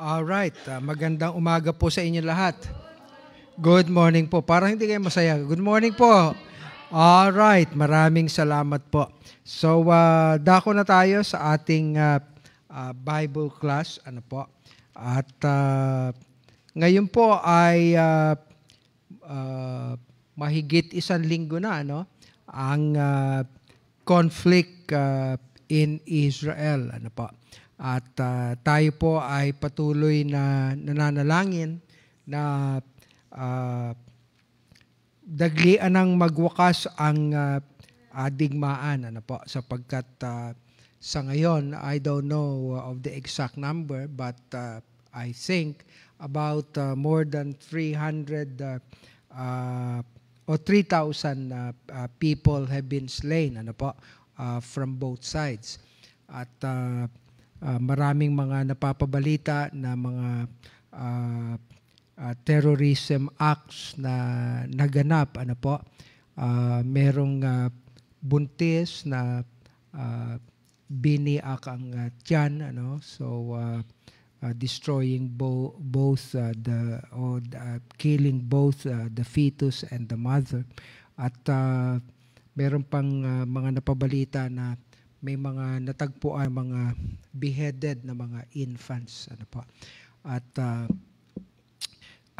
All right, uh, magandang umaga po sa inyo lahat. Good morning po. Parang hindi kayo masaya. Good morning po. All right, maraming salamat po. So, uh, dako na tayo sa ating uh, uh, Bible class, ano po? At uh, ngayon po ay uh, uh, mahigit isang linggo na ano ang uh, conflict uh, in Israel, ano po? At uh, tayo po ay patuloy na nananalangin na uh, daglian ng magwakas ang uh, uh, digmaan ano po sapagkat uh, sa ngayon I don't know of the exact number but uh, I think about uh, more than 300 uh, uh, or 3,000 uh, uh, people have been slain ano po uh, from both sides at uh, uh, maraming mga napapabalita na mga uh, uh, terrorism acts na naganap ano po uh, merong uh, buntis na uh, biniak ang uh, tiyan ano so uh, uh, destroying bo- both uh, the or uh, killing both uh, the fetus and the mother at uh, meron pang uh, mga napabalita na may mga natagpuan mga beheaded na mga infants ano po at uh,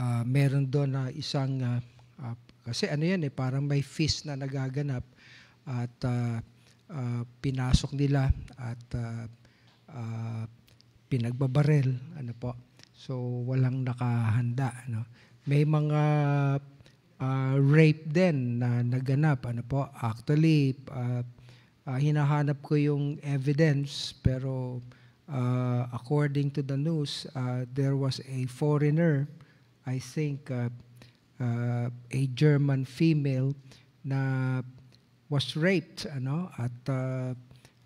uh, meron doon na uh, isang uh, uh, kasi ano yan eh parang may feast na nagaganap at uh, uh, pinasok nila at uh, uh, pinagbabarel ano po so walang nakahanda ano may mga uh, rape din na naganap ano po actually uh, uh, hinahanap ko yung evidence pero uh, according to the news, uh, there was a foreigner, I think uh, uh, a German female na was raped ano at uh,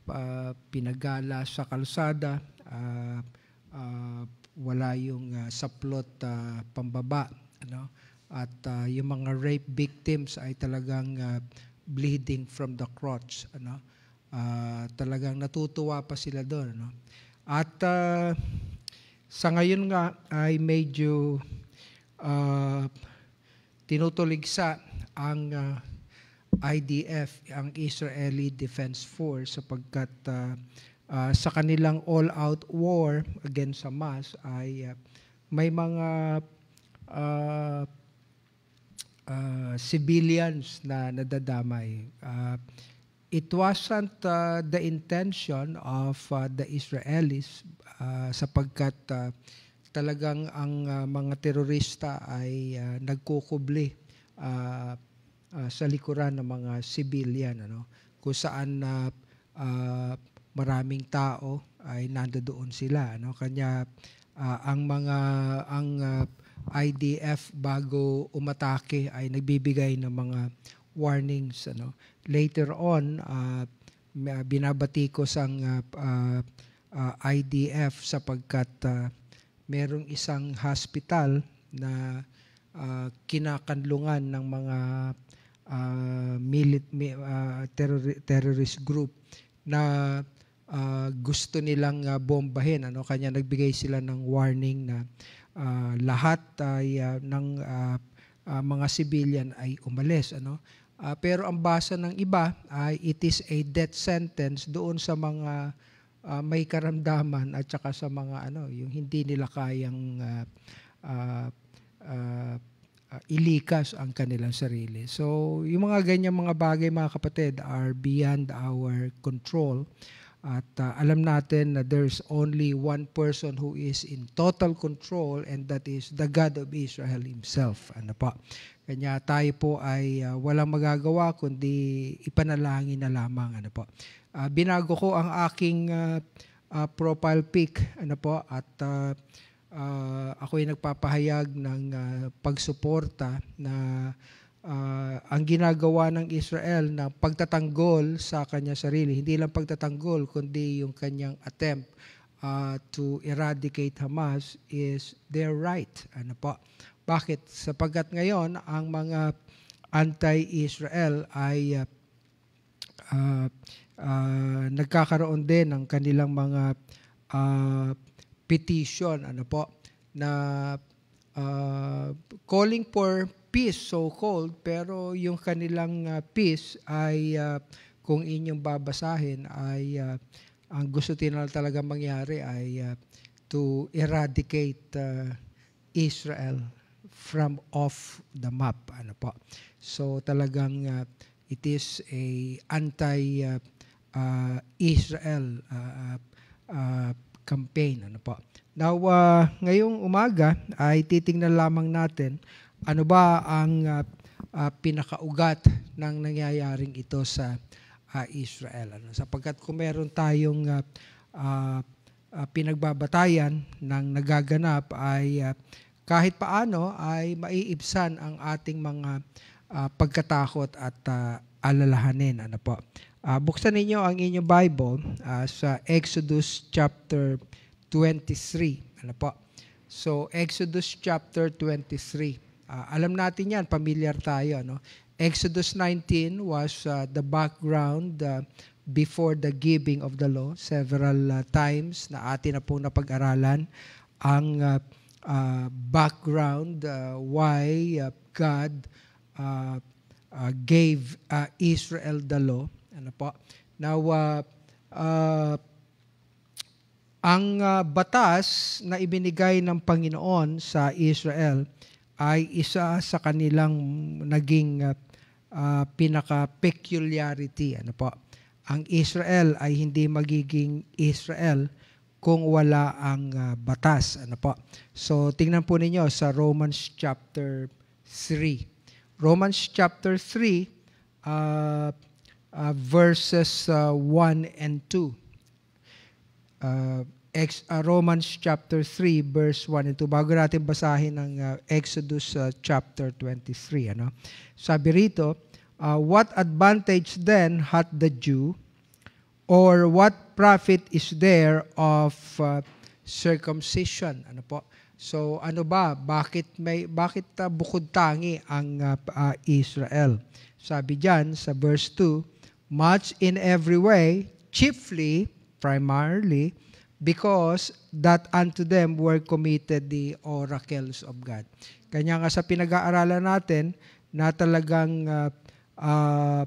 uh, pinagala sa kalsada uh, uh, wala yung uh, saplot uh, pambaba ano at uh, yung mga rape victims ay talagang uh, bleeding from the crotch. Ano? Uh, talagang natutuwa pa sila doon. Ano? At uh, sa ngayon nga ay medyo uh, ah, tinutuligsa ang uh, IDF, ang Israeli Defense Force, sapagkat uh, uh, sa kanilang all-out war against Hamas ay uh, may mga uh, uh, civilians na nadadamay. Uh, it wasn't uh, the intention of uh, the Israelis uh, sapagkat uh, talagang ang uh, mga terorista ay uh, nagkukubli uh, uh, sa likuran ng mga civilian ano kung saan uh, uh, maraming tao ay nandoon sila ano kanya uh, ang mga ang uh, IDF bago umatake ay nagbibigay ng mga warnings ano later on uh, binabati ko sang uh, ah, uh, IDF sapagkat uh, merong isang hospital na uh, kinakanlungan ng mga uh, milit, uh, terror, terrorist group na uh, gusto nilang uh, bombahin ano kanya nagbigay sila ng warning na uh, lahat ay uh, ng uh, uh, mga civilian ay umalis ano uh, pero ang basa ng iba ay it is a death sentence doon sa mga uh, may karamdaman at saka sa mga ano yung hindi nila kayang uh, uh, uh, ilikas ang kanilang sarili so yung mga ganyan mga bagay mga kapatid are beyond our control at uh, alam natin na there's only one person who is in total control and that is the God of Israel himself. Ano pa? Kanya tayo po ay uh, walang magagawa kundi ipanalangin na lamang. Ano po? Uh, binago ko ang aking uh, uh, profile pic. Ano po? At uh, uh, ako ay nagpapahayag ng uh, pagsuporta na uh, uh, ang ginagawa ng Israel na pagtatanggol sa kanya sarili. Hindi lang pagtatanggol, kundi yung kanyang attempt uh, to eradicate Hamas is their right. Ano po? Bakit? Sapagkat ngayon, ang mga anti-Israel ay uh, uh, uh, nagkakaroon din ng kanilang mga uh, petition, ano po, na uh, calling for peace so-called, pero yung kanilang uh, peace ay, uh, kung inyong babasahin, ay uh, ang gusto nila talaga mangyari ay uh, to eradicate uh, Israel from off the map. Ano po? So talagang uh, it is a anti uh, uh, Israel uh, uh, campaign ano po. Now uh, ngayong umaga ay titingnan lamang natin ano ba ang uh, uh, pinakaugat ng nangyayaring ito sa uh, Israel. Ano? Sapagkat kung meron tayong uh, uh, pinagbabatayan ng nagaganap ay uh, kahit paano ay maiibsan ang ating mga uh, pagkatakot at uh, alalahanin. Ano po? Uh, buksan ninyo ang inyong Bible uh, sa Exodus chapter 23. Ano po? So, Exodus chapter 23. Uh, alam natin yan, familiar tayo. No? Exodus 19 was uh, the background uh, before the giving of the law. Several uh, times na atin na pong napag-aralan ang uh, uh, background uh, why uh, God uh, uh, gave uh, Israel the law. Ano po? Now, uh, uh, ang uh, batas na ibinigay ng Panginoon sa Israel – ay isa sa kanilang naging uh, pinaka-peculiarity. Ano po? Ang Israel ay hindi magiging Israel kung wala ang uh, batas. Ano po? So tingnan po ninyo sa Romans chapter 3. Romans chapter 3 uh, uh, verses uh, ah, 1 and 2. Uh, Ex, uh, Romans chapter 3 verse 1 and 2. Bago natin basahin ang uh, Exodus uh, chapter 23, ano? Sabi rito, uh, what advantage then hath the Jew or what profit is there of uh, circumcision? Ano po? So ano ba bakit may bakit uh, bukod tangi ang uh, uh, Israel? Sabi diyan sa verse 2, much in every way, chiefly primarily because that unto them were committed the oracles of God. Kanya nga sa pinag-aaralan natin na talagang uh, uh,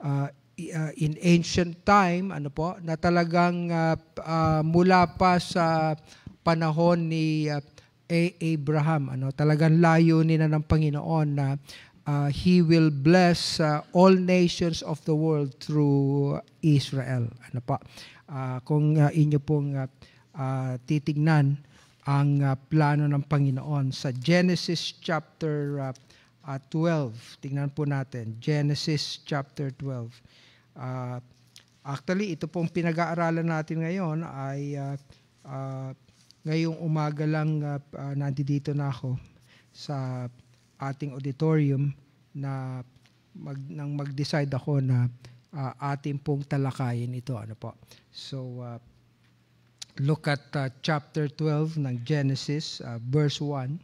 uh, uh in ancient time, ano po, na talagang uh, uh, mula pa sa panahon ni uh, A. Abraham, ano, talagang layo na ng Panginoon na uh, he will bless uh, all nations of the world through Israel. Ano po? uh, kung uh, inyo pong uh, uh, titignan ang uh, plano ng Panginoon sa Genesis chapter uh, uh, 12. Tingnan po natin, Genesis chapter 12. Uh, actually, ito pong pinag-aaralan natin ngayon ay uh, uh, ngayong umaga lang uh, uh, nandito na ako sa ating auditorium na mag, nang mag-decide ako na uh, atin pong talakayin ito. Ano po? So, uh, look at uh, chapter 12 ng Genesis, uh, verse 1.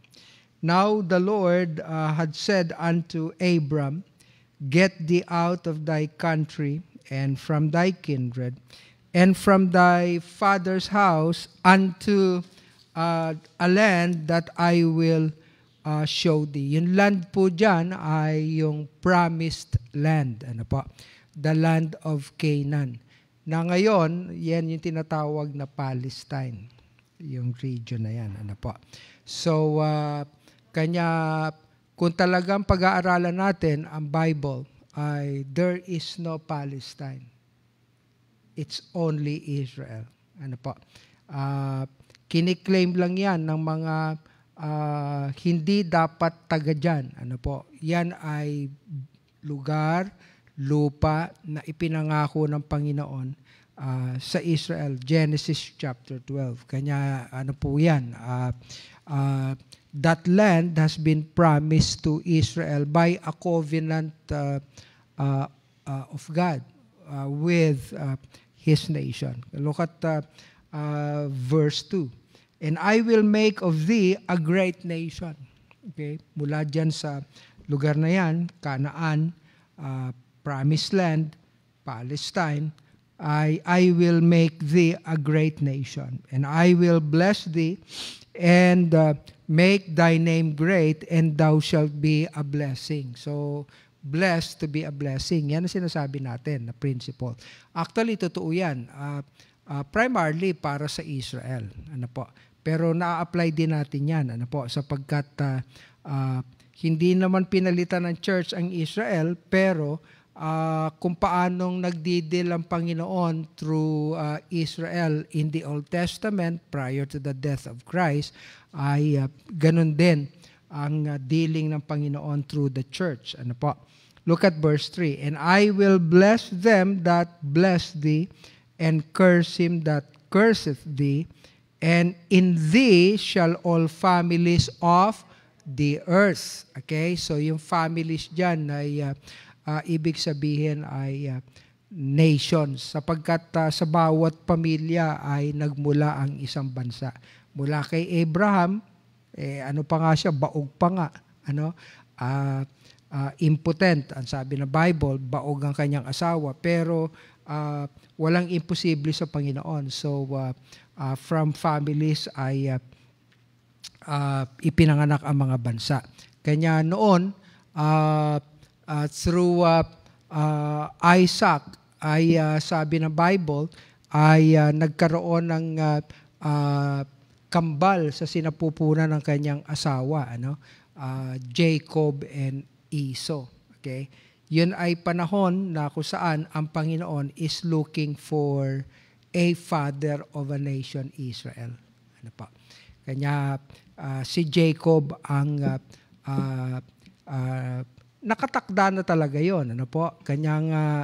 Now the Lord uh, had said unto Abram, Get thee out of thy country and from thy kindred and from thy father's house unto uh, a land that I will uh, show thee. Yung land po dyan ay yung promised land. Ano po? the land of Canaan. Na ngayon, yan yung tinatawag na Palestine. Yung region na yan. Ano po. So, uh, kanya, kung talagang pag-aaralan natin ang Bible, ay there is no Palestine. It's only Israel. Ano po. Uh, kiniklaim lang yan ng mga uh, hindi dapat taga dyan. Ano po. Yan ay lugar lupa na ipinangako ng Panginoon uh, sa Israel. Genesis chapter 12. Kanya ano po 'yan? Uh, uh, that land has been promised to Israel by a covenant uh, uh, uh, of God uh, with uh, his nation. Look at uh, uh, verse 2. And I will make of thee a great nation. Okay? Mula dyan sa lugar na yan, Kanaan, uh, promised land, Palestine, I, I will make thee a great nation, and I will bless thee and uh, make thy name great, and thou shalt be a blessing. So, blessed to be a blessing. Yan ang sinasabi natin na principle. Actually, totoo yan. Uh, uh, primarily para sa Israel. Ano po? Pero na-apply din natin yan. Ano po? Sapagkat uh, uh, hindi naman pinalitan ng church ang Israel, pero uh, kung paanong nagdidil ang Panginoon through uh, Israel in the Old Testament prior to the death of Christ, ay uh, ganun din ang uh, dealing ng Panginoon through the church. Ano po? Look at verse 3. And I will bless them that bless thee, and curse him that curseth thee, and in thee shall all families of the earth. Okay? So yung families dyan ay uh, uh, ibig sabihin ay uh, nations sapagkat uh, sa bawat pamilya ay nagmula ang isang bansa. Mula kay Abraham, eh, ano pa nga siya, baog pa nga, ano, uh, uh, impotent, ang sabi ng Bible, baog ang kanyang asawa, pero uh, walang imposible sa Panginoon. So, uh, uh, from families ay uh, uh, ipinanganak ang mga bansa. Kanya noon, uh, uh, through uh, uh, Isaac ay uh, sabi ng Bible ay uh, nagkaroon ng uh, uh, kambal sa sinapupunan ng kanyang asawa ano uh, Jacob and Esau okay yun ay panahon na kung saan ang Panginoon is looking for a father of a nation Israel ano pa kanya uh, si Jacob ang uh, uh, uh, nakatakda na talaga yon ano po kanyang uh,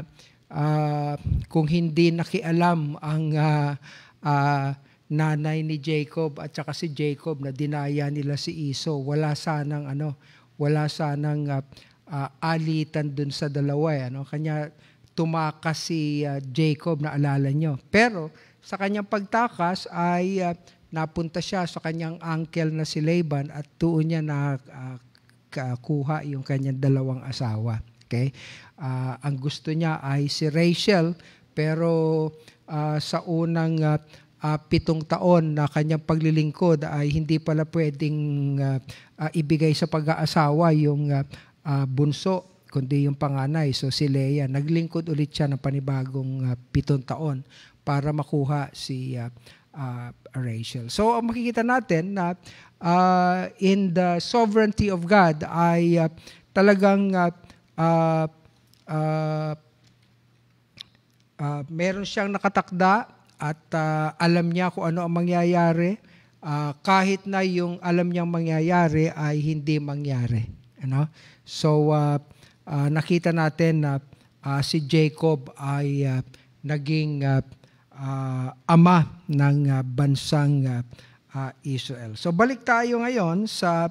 uh, kung hindi nakialam ang uh, uh, nanay ni Jacob at saka si Jacob na dinaya nila si Esau wala sanang ano wala sanang uh, uh, alitan dun sa dalawa eh, ano kanya tumakas si uh, Jacob na alala nyo pero sa kanyang pagtakas ay uh, napunta siya sa kanyang uncle na si Laban at tuon niya na uh, nakakuha yung kanyang dalawang asawa. Okay? Uh, ang gusto niya ay si Rachel, pero uh, sa unang uh, uh, pitong taon na kanyang paglilingkod ay hindi pala pwedeng uh, uh, ibigay sa pag-aasawa yung uh, uh, bunso kundi yung panganay. So si Leia, naglingkod ulit siya ng panibagong uh, pitong taon para makuha si uh, uh, Rachel. So ang makikita natin na uh, in the sovereignty of God ay uh, talagang uh, uh, uh, uh, meron siyang nakatakda at uh, alam niya kung ano ang mangyayari uh, kahit na yung alam niyang mangyayari ay hindi mangyari you know so uh, uh, nakita natin na uh, si Jacob ay uh, naging uh, uh, ama ng uh, bansang uh, uh, Israel. So balik tayo ngayon sa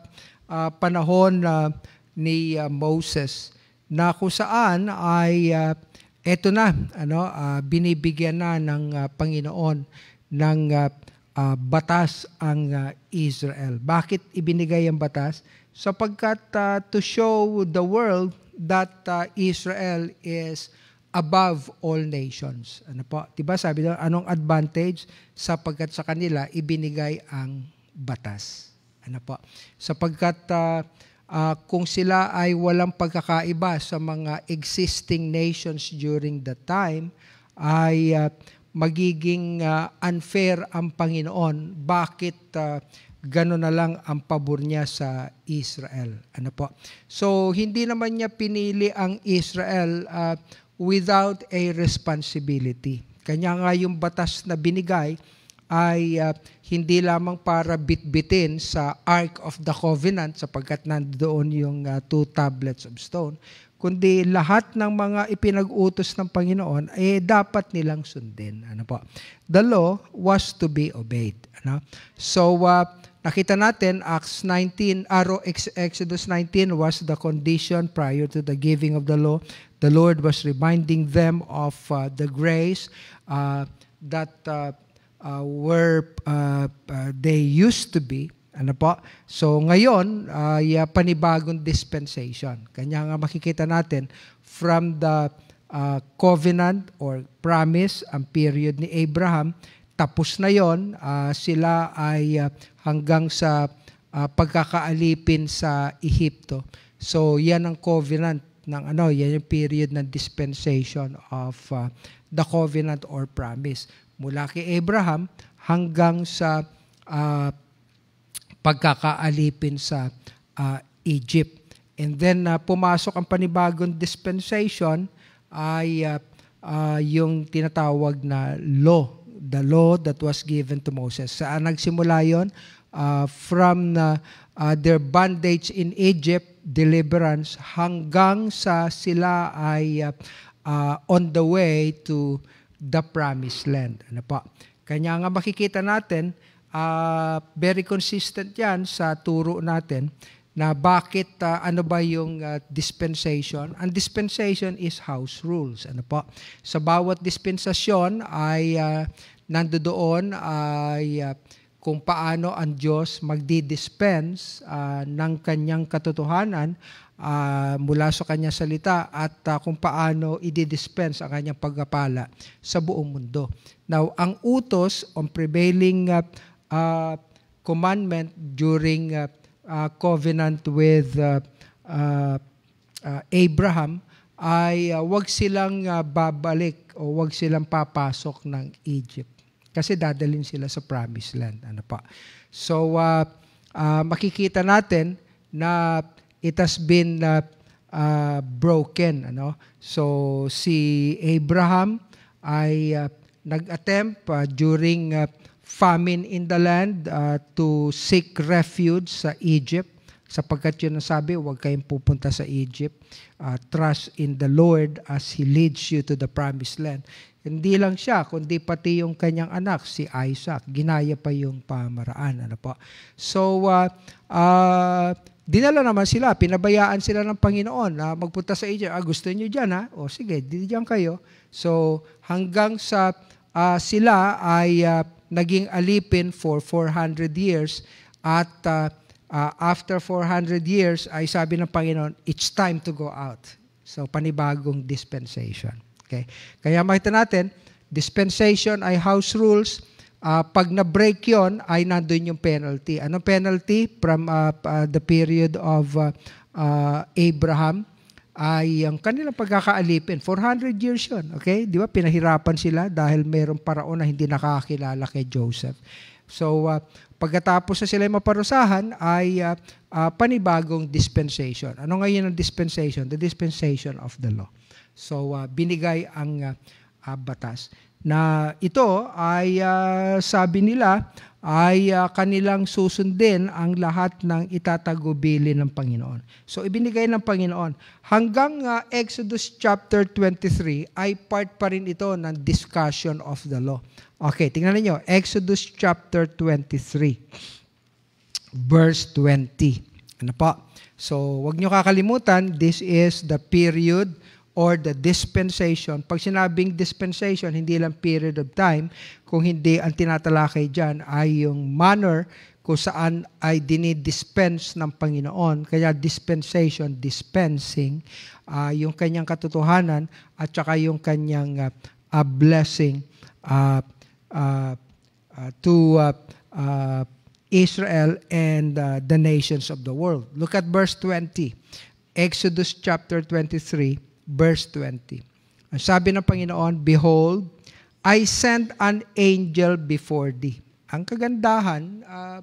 uh, panahon uh, ni uh, Moses na kung saan ay uh, eto na ano uh, binibigyan na ng uh, Panginoon ng uh, uh, batas ang uh, Israel. Bakit ibinigay ang batas? Sapagkat uh, to show the world that uh, Israel is above all nations. Ano po? Diba sabi daw, anong advantage? Sapagkat sa kanila, ibinigay ang batas. Ano po? Sapagkat uh, uh, kung sila ay walang pagkakaiba sa mga existing nations during the time, ay uh, magiging uh, unfair ang Panginoon. Bakit uh, gano'n na lang ang pabor niya sa Israel. Ano po? So, hindi naman niya pinili ang Israel. Uh, without a responsibility. Kanya nga yung batas na binigay ay uh, hindi lamang para bitbitin sa Ark of the Covenant sapagkat nandoon yung uh, two tablets of stone, kundi lahat ng mga ipinag-utos ng Panginoon ay eh, dapat nilang sundin. Ano po? The law was to be obeyed. Ano? So, uh, nakita natin, Acts 19, Aro, Exodus 19 was the condition prior to the giving of the law the Lord was reminding them of uh, the grace uh, that uh, uh, were uh, uh, they used to be. Ano po? So ngayon, ay uh, panibagong dispensation. Kanya nga makikita natin from the uh, covenant or promise, ang period ni Abraham, tapos na yon uh, sila ay uh, hanggang sa uh, pagkakaalipin sa Ehipto. So yan ang covenant ng ano, yan yung period ng dispensation of uh, the covenant or promise. Mula kay Abraham hanggang sa uh, pagkakaalipin sa uh, Egypt. And then uh, pumasok ang panibagong dispensation ay uh, uh, yung tinatawag na law, the law that was given to Moses. Saan nagsimula yon? Uh, from uh, uh, their bondage in Egypt deliverance hanggang sa sila ay uh, uh, on the way to the promised land. Ano po? Kanya nga makikita natin, uh, very consistent yan sa turo natin na bakit uh, ano ba yung uh, dispensation? Ang dispensation is house rules. Ano po? Sa bawat dispensasyon ay uh, nandoon ay uh, kung paano ang Diyos magdi-dispense uh, ng kanyang katotohanan uh, mula sa kanyang salita at uh, kung paano i-dispense ang kanyang pagkapala sa buong mundo. Now, ang utos on prevailing uh, uh, commandment during uh, uh, covenant with uh, uh, uh, Abraham ay uh, wag silang uh, babalik o wag silang papasok ng Egypt. Kasi dadalhin sila sa promised land. Ano pa? So, uh, uh, makikita natin na it has been uh, uh, broken. Ano? So, si Abraham ay uh, nag-attempt uh, during uh, famine in the land uh, to seek refuge sa Egypt sapagkat yun ang sabi, huwag kayong pupunta sa Egypt. Uh, trust in the Lord as He leads you to the promised land. Hindi lang siya, kundi pati yung kanyang anak, si Isaac. Ginaya pa yung pamaraan. Ano po? So, uh, uh, dinala naman sila, pinabayaan sila ng Panginoon na magpunta sa Egypt. Ah, gusto niyo diyan ha? O sige, diyan kayo. So, hanggang sa uh, sila ay uh, naging alipin for 400 years at uh, uh, after 400 years ay sabi ng Panginoon, it's time to go out. So, panibagong dispensation. Okay? Kaya makita natin, dispensation ay house rules. Uh, pag na-break yon ay nandun yung penalty. Anong penalty? From uh, uh, the period of uh, uh, Abraham ay ang kanilang pagkakaalipin. 400 years yun. Okay? Di ba? Pinahirapan sila dahil mayroong paraon na hindi nakakilala kay Joseph. So, uh, pagkatapos na sila maparusahan ay uh, uh, panibagong dispensation. Ano ngayon ang dispensation? The dispensation of the law. So uh, binigay ang uh, uh, batas na ito ay uh, sabi nila ay uh, kanilang susundin ang lahat ng itatagubili ng Panginoon. So ibinigay ng Panginoon. Hanggang uh, Exodus chapter 23 ay part pa rin ito ng discussion of the law. Okay, tingnan niyo Exodus chapter 23 verse 20. Ano po? So wag niyo kakalimutan this is the period or the dispensation. Pag sinabing dispensation, hindi lang period of time, kung hindi ang tinatalakay dyan ay yung manner kung saan ay dinidispense ng Panginoon. Kaya dispensation, dispensing, uh, yung kanyang katotohanan at saka yung kanyang uh, uh, blessing uh, uh, uh, to uh, uh, Israel and uh, the nations of the world. Look at verse 20, Exodus chapter 23, verse 20. Ang sabi ng Panginoon, Behold, I send an angel before thee. Ang kagandahan, uh,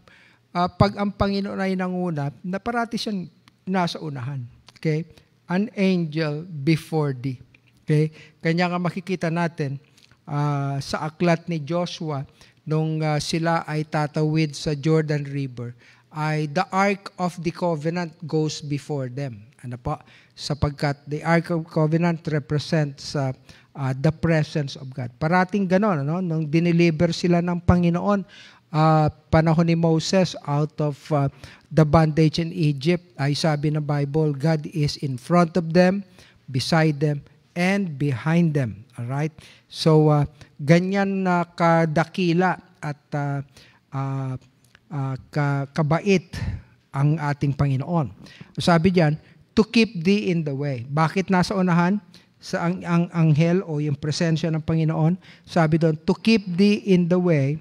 uh, pag ang Panginoon ay nanguna, naparati siyang nasa unahan. Okay? An angel before thee. Okay? Kanya nga makikita natin uh, sa aklat ni Joshua nung uh, sila ay tatawid sa Jordan River ay the Ark of the Covenant goes before them. Ano po? Sapagkat the Ark of Covenant represents uh, uh, the presence of God. Parating ganon, ano? Nung dineliver sila ng Panginoon, uh, panahon ni Moses out of uh, the bondage in Egypt, ay sabi ng Bible, God is in front of them, beside them, and behind them. All right? So uh, ganyan na uh, kadakila at uh, uh, uh, kabait ang ating Panginoon. Sabi diyan, to keep thee in the way. Bakit nasa unahan? Sa ang, ang anghel o yung presensya ng Panginoon, sabi doon, to keep thee in the way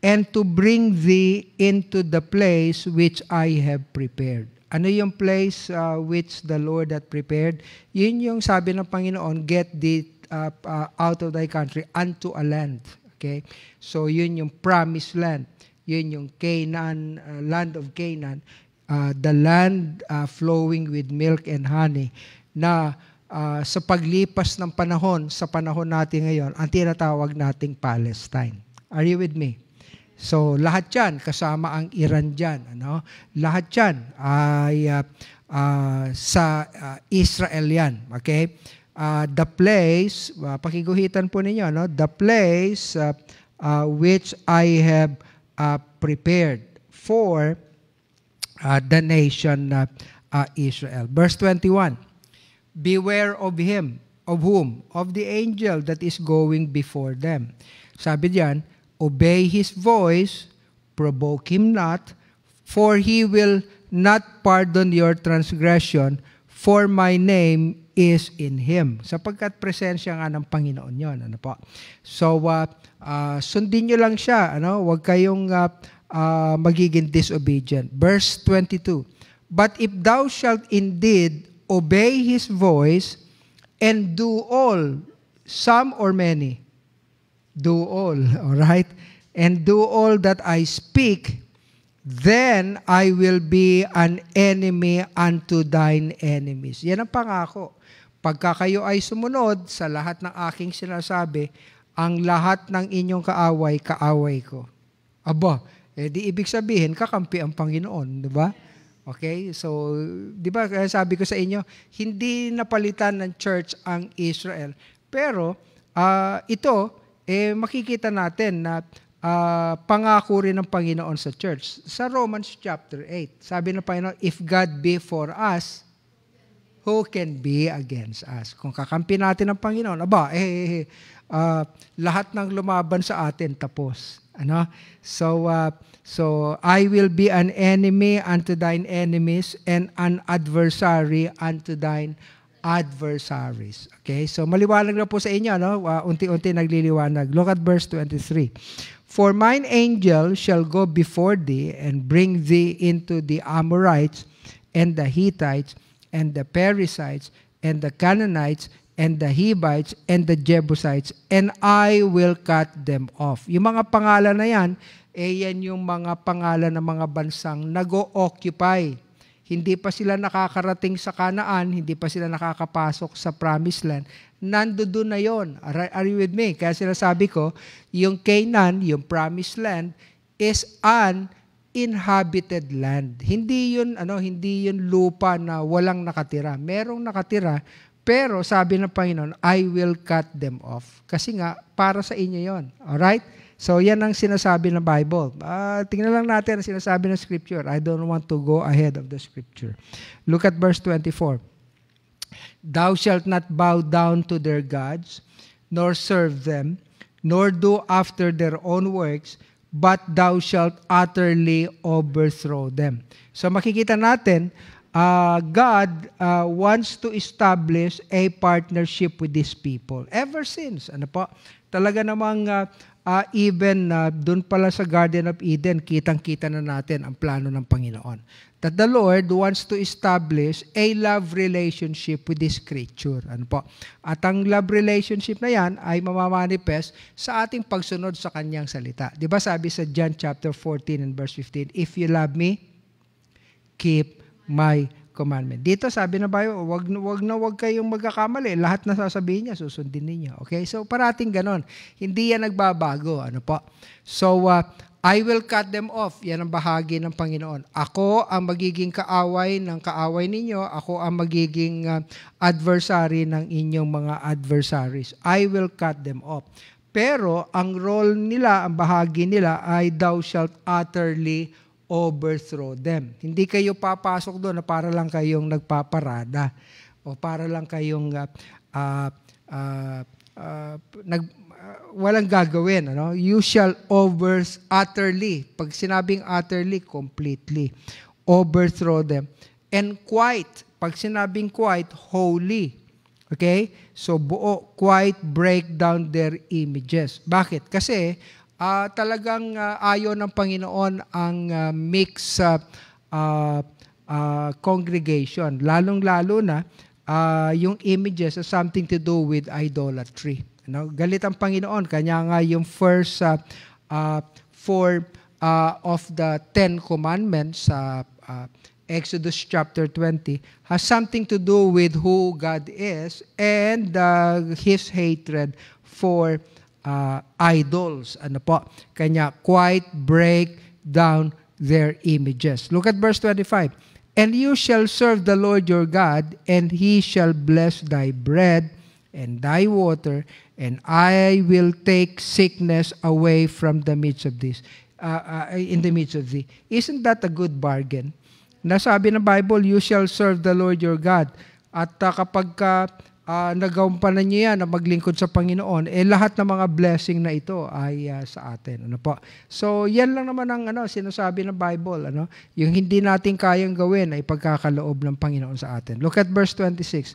and to bring thee into the place which I have prepared. Ano yung place uh, which the Lord had prepared? Yun yung sabi ng Panginoon, get thee uh, uh, out of thy country unto a land. Okay? So yun yung promised land. Yun yung Canaan, uh, land of Canaan uh, the land uh, flowing with milk and honey na uh, sa paglipas ng panahon, sa panahon natin ngayon, ang tinatawag nating Palestine. Are you with me? So lahat 'yan kasama ang Iran diyan, ano? Lahat 'yan ay uh, uh, sa uh, Israel 'yan, okay? Uh, the place, uh, pakiguhitan po ninyo, no? The place uh, uh, which I have uh, prepared for uh, the nation uh, uh, Israel. Verse 21, Beware of him, of whom? Of the angel that is going before them. Sabi diyan, obey his voice, provoke him not, for he will not pardon your transgression, for my name is in him. Sapagkat presensya nga ng Panginoon yon. Ano po? So, uh, uh, sundin nyo lang siya. Ano? Huwag kayong uh, uh, magiging disobedient. Verse 22, But if thou shalt indeed obey His voice, and do all, some or many, do all, all right? And do all that I speak, then I will be an enemy unto thine enemies. Yan ang pangako. Pagka kayo ay sumunod sa lahat ng aking sinasabi, ang lahat ng inyong kaaway, kaaway ko. Aba, eh di ibig sabihin kakampi ang Panginoon, di ba? Okay? So, di ba sabi ko sa inyo, hindi napalitan ng church ang Israel. Pero uh, ito eh makikita natin na uh, pangako rin ng Panginoon sa church. Sa Romans chapter 8, sabi ng Panginoon, if God be for us, who can be against us? Kung kakampi natin ng Panginoon, aba, eh, eh, uh, lahat ng lumaban sa atin tapos. Ano? So, uh, so I will be an enemy unto thine enemies and an adversary unto thine adversaries. Okay? So maliwanag na po sa inyo, no? Uh, unti-unti nagliliwanag. Look at verse 23. For mine angel shall go before thee and bring thee into the Amorites and the Hittites and the Perizzites and the Canaanites and the Hivites and the Jebusites and I will cut them off. Yung mga pangalan na yan, eh yan yung mga pangalan ng mga bansang nag-occupy. Hindi pa sila nakakarating sa kanaan, hindi pa sila nakakapasok sa promised land. doon na yon. Are, are you with me? Kaya sinasabi ko, yung Canaan, yung promised land, is an inhabited land. Hindi yun ano, hindi yun lupa na walang nakatira. Merong nakatira pero sabi ng Panginoon, I will cut them off. Kasi nga, para sa inyo yon. Alright? So, yan ang sinasabi ng Bible. Uh, tingnan lang natin ang sinasabi ng Scripture. I don't want to go ahead of the Scripture. Look at verse 24. Thou shalt not bow down to their gods, nor serve them, nor do after their own works, but thou shalt utterly overthrow them. So makikita natin, uh, God uh, wants to establish a partnership with these people. Ever since, ano po, talaga namang uh, uh, even uh, doon pala sa Garden of Eden, kitang-kita na natin ang plano ng Panginoon. That the Lord wants to establish a love relationship with this creature. Ano po? At ang love relationship na yan ay mamamanifest sa ating pagsunod sa kanyang salita. Di ba sabi sa John chapter 14 and verse 15, If you love me, keep my commandment. Dito sabi na Bible, wag, wag na wag kayong magkakamali. Lahat na sasabihin niya, susundin niyo. Okay? So parating ganon. Hindi yan nagbabago. Ano po? So, uh, I will cut them off. Yan ang bahagi ng Panginoon. Ako ang magiging kaaway ng kaaway ninyo. Ako ang magiging uh, adversary ng inyong mga adversaries. I will cut them off. Pero ang role nila, ang bahagi nila ay thou shalt utterly overthrow them. Hindi kayo papasok doon na para lang kayong nagpaparada o para lang kayong uh, uh, uh, uh nag, uh, walang gagawin. Ano? You shall over utterly. Pag sinabing utterly, completely. Overthrow them. And quite. Pag sinabing quite, wholly. Okay? So buo, quite break down their images. Bakit? Kasi uh, talagang uh, ayaw ng Panginoon ang uh, ah, mixed uh, uh, uh, congregation, lalong-lalo na uh, yung images has something to do with idolatry. No? Galit ang Panginoon, kanya nga yung first uh, uh, four uh, of the Ten Commandments sa uh, uh, Exodus chapter 20 has something to do with who God is and uh, His hatred for uh, idols. Ano po? Kanya, quite break down their images. Look at verse 25. And you shall serve the Lord your God, and he shall bless thy bread and thy water, and I will take sickness away from the midst of this. Uh, uh, in the midst of thee. Isn't that a good bargain? Nasabi ng Bible, you shall serve the Lord your God. At uh, kapag ka uh, nagampanan niya yan na maglingkod sa Panginoon, eh lahat ng mga blessing na ito ay uh, sa atin. Ano po? So, yan lang naman ang ano, sinasabi ng Bible. Ano? Yung hindi natin kayang gawin ay pagkakaloob ng Panginoon sa atin. Look at verse 26.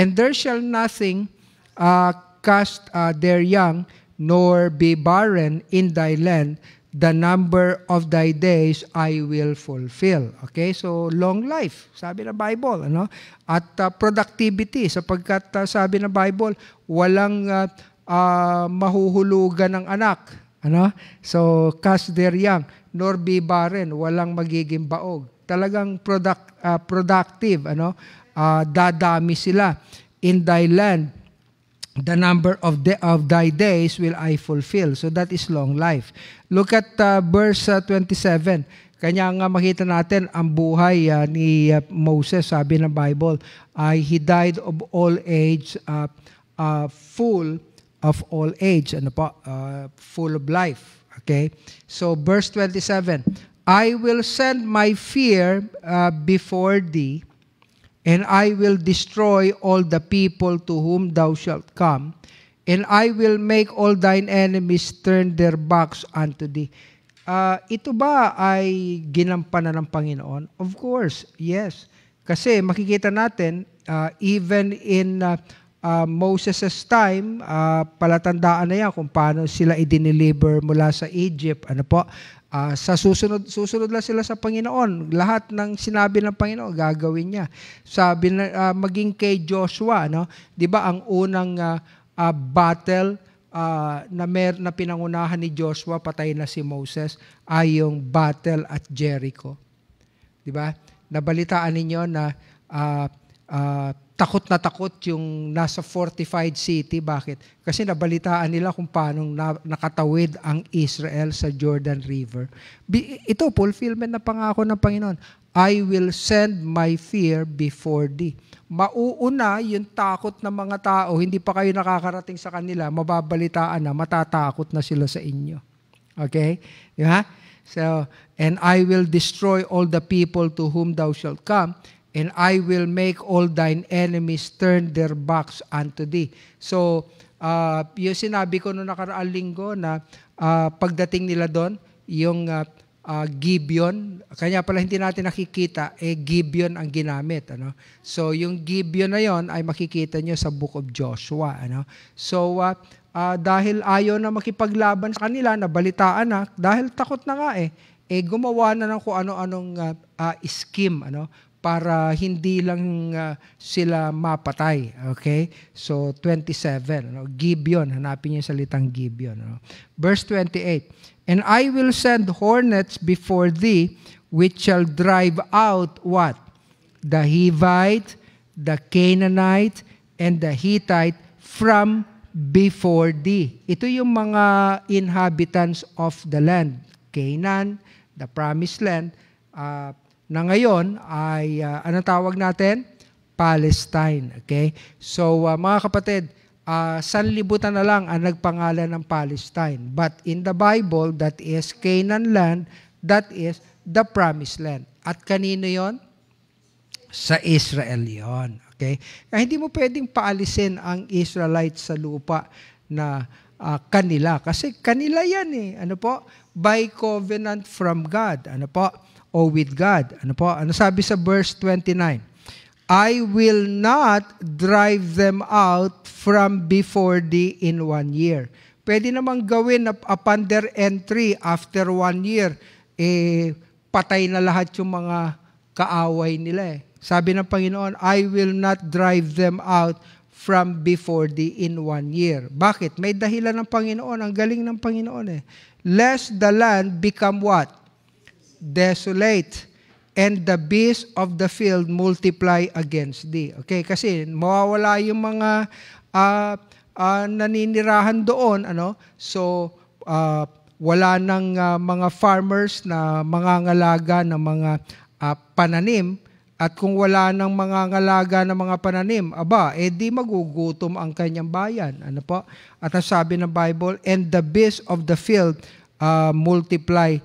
And there shall nothing uh, cast uh, their young, nor be barren in thy land, the number of thy days I will fulfill. Okay? So, long life, sabi ng Bible. Ano? At uh, productivity, sapagkat uh, sabi ng Bible, walang uh, uh, mahuhulugan ng anak. Ano? So, cast their young, nor be barren, walang magiging baog. Talagang product, uh, productive, ano? Uh, dadami sila in thy land the number of, the, of thy days will I fulfill. So that is long life. Look at uh, verse uh, 27. Kanya nga makita natin ang buhay uh, ni uh, Moses, sabi ng Bible, ay uh, he died of all age, uh, uh, full of all age, ano pa? uh, full of life. Okay? So verse 27, I will send my fear uh, before thee, and I will destroy all the people to whom thou shalt come, and I will make all thine enemies turn their backs unto thee. Uh, ito ba ay ginampanan ng Panginoon? Of course, yes. Kasi makikita natin, uh, even in uh, uh, Moses' time, uh, palatandaan na yan kung paano sila idiniliver mula sa Egypt. Ano po? uh, sa susunod susunod lang sila sa Panginoon. Lahat ng sinabi ng Panginoon gagawin niya. Sabi na uh, maging kay Joshua, no? 'Di ba ang unang uh, uh, battle uh, na mer na pinangunahan ni Joshua patay na si Moses ay yung battle at Jericho. 'Di ba? Nabalitaan ninyo na uh, uh, takot na takot yung nasa fortified city. Bakit? Kasi nabalitaan nila kung paano na, nakatawid ang Israel sa Jordan River. Ito, fulfillment na pangako ng Panginoon. I will send my fear before thee. Mauuna yung takot ng mga tao, hindi pa kayo nakakarating sa kanila, mababalitaan na, matatakot na sila sa inyo. Okay? Di ba? So, and I will destroy all the people to whom thou shalt come, and I will make all thine enemies turn their backs unto thee. So, uh, yung sinabi ko noong nakaraang linggo na uh, pagdating nila doon, yung uh, uh, Gibeon, kaya pala hindi natin nakikita, eh Gibeon ang ginamit. Ano? So, yung Gibeon na yon ay makikita nyo sa Book of Joshua. Ano? So, uh, uh, dahil ayaw na makipaglaban sa kanila, nabalitaan na, dahil takot na nga eh, eh gumawa na ng kung ano-anong uh, uh, scheme, ano, para hindi lang uh, sila mapatay. Okay? So, 27. No? Gibeon. Hanapin niyo yung salitang Gibeon. No? Verse 28. And I will send hornets before thee, which shall drive out what? The Hevite, the Canaanite, and the Hittite from before thee. Ito yung mga inhabitants of the land. Canaan, the promised land, uh, na ngayon ay, uh, anong tawag natin? Palestine. Okay? So, uh, mga kapatid, uh, sanlibutan na lang ang nagpangalan ng Palestine. But in the Bible, that is Canaan land, that is the promised land. At kanino yon? Sa Israel yon. Okay? Kaya hindi mo pwedeng paalisin ang Israelites sa lupa na uh, kanila. Kasi kanila yan eh. Ano po? By covenant from God. Ano po? o with God. Ano po? Ano sabi sa verse 29? I will not drive them out from before thee in one year. Pwede namang gawin upon their entry after one year, eh, patay na lahat yung mga kaaway nila eh. Sabi ng Panginoon, I will not drive them out from before thee in one year. Bakit? May dahilan ng Panginoon. Ang galing ng Panginoon eh. Lest the land become what? desolate and the beasts of the field multiply against thee. Okay, kasi mawawala yung mga uh, uh, naninirahan doon, ano? So, uh, wala ng uh, mga farmers na mangangalaga ng mga uh, pananim at kung wala ng mga ngalaga ng mga pananim, aba, eh magugutom ang kanyang bayan. Ano po? At ang sabi ng Bible, and the beasts of the field uh, multiply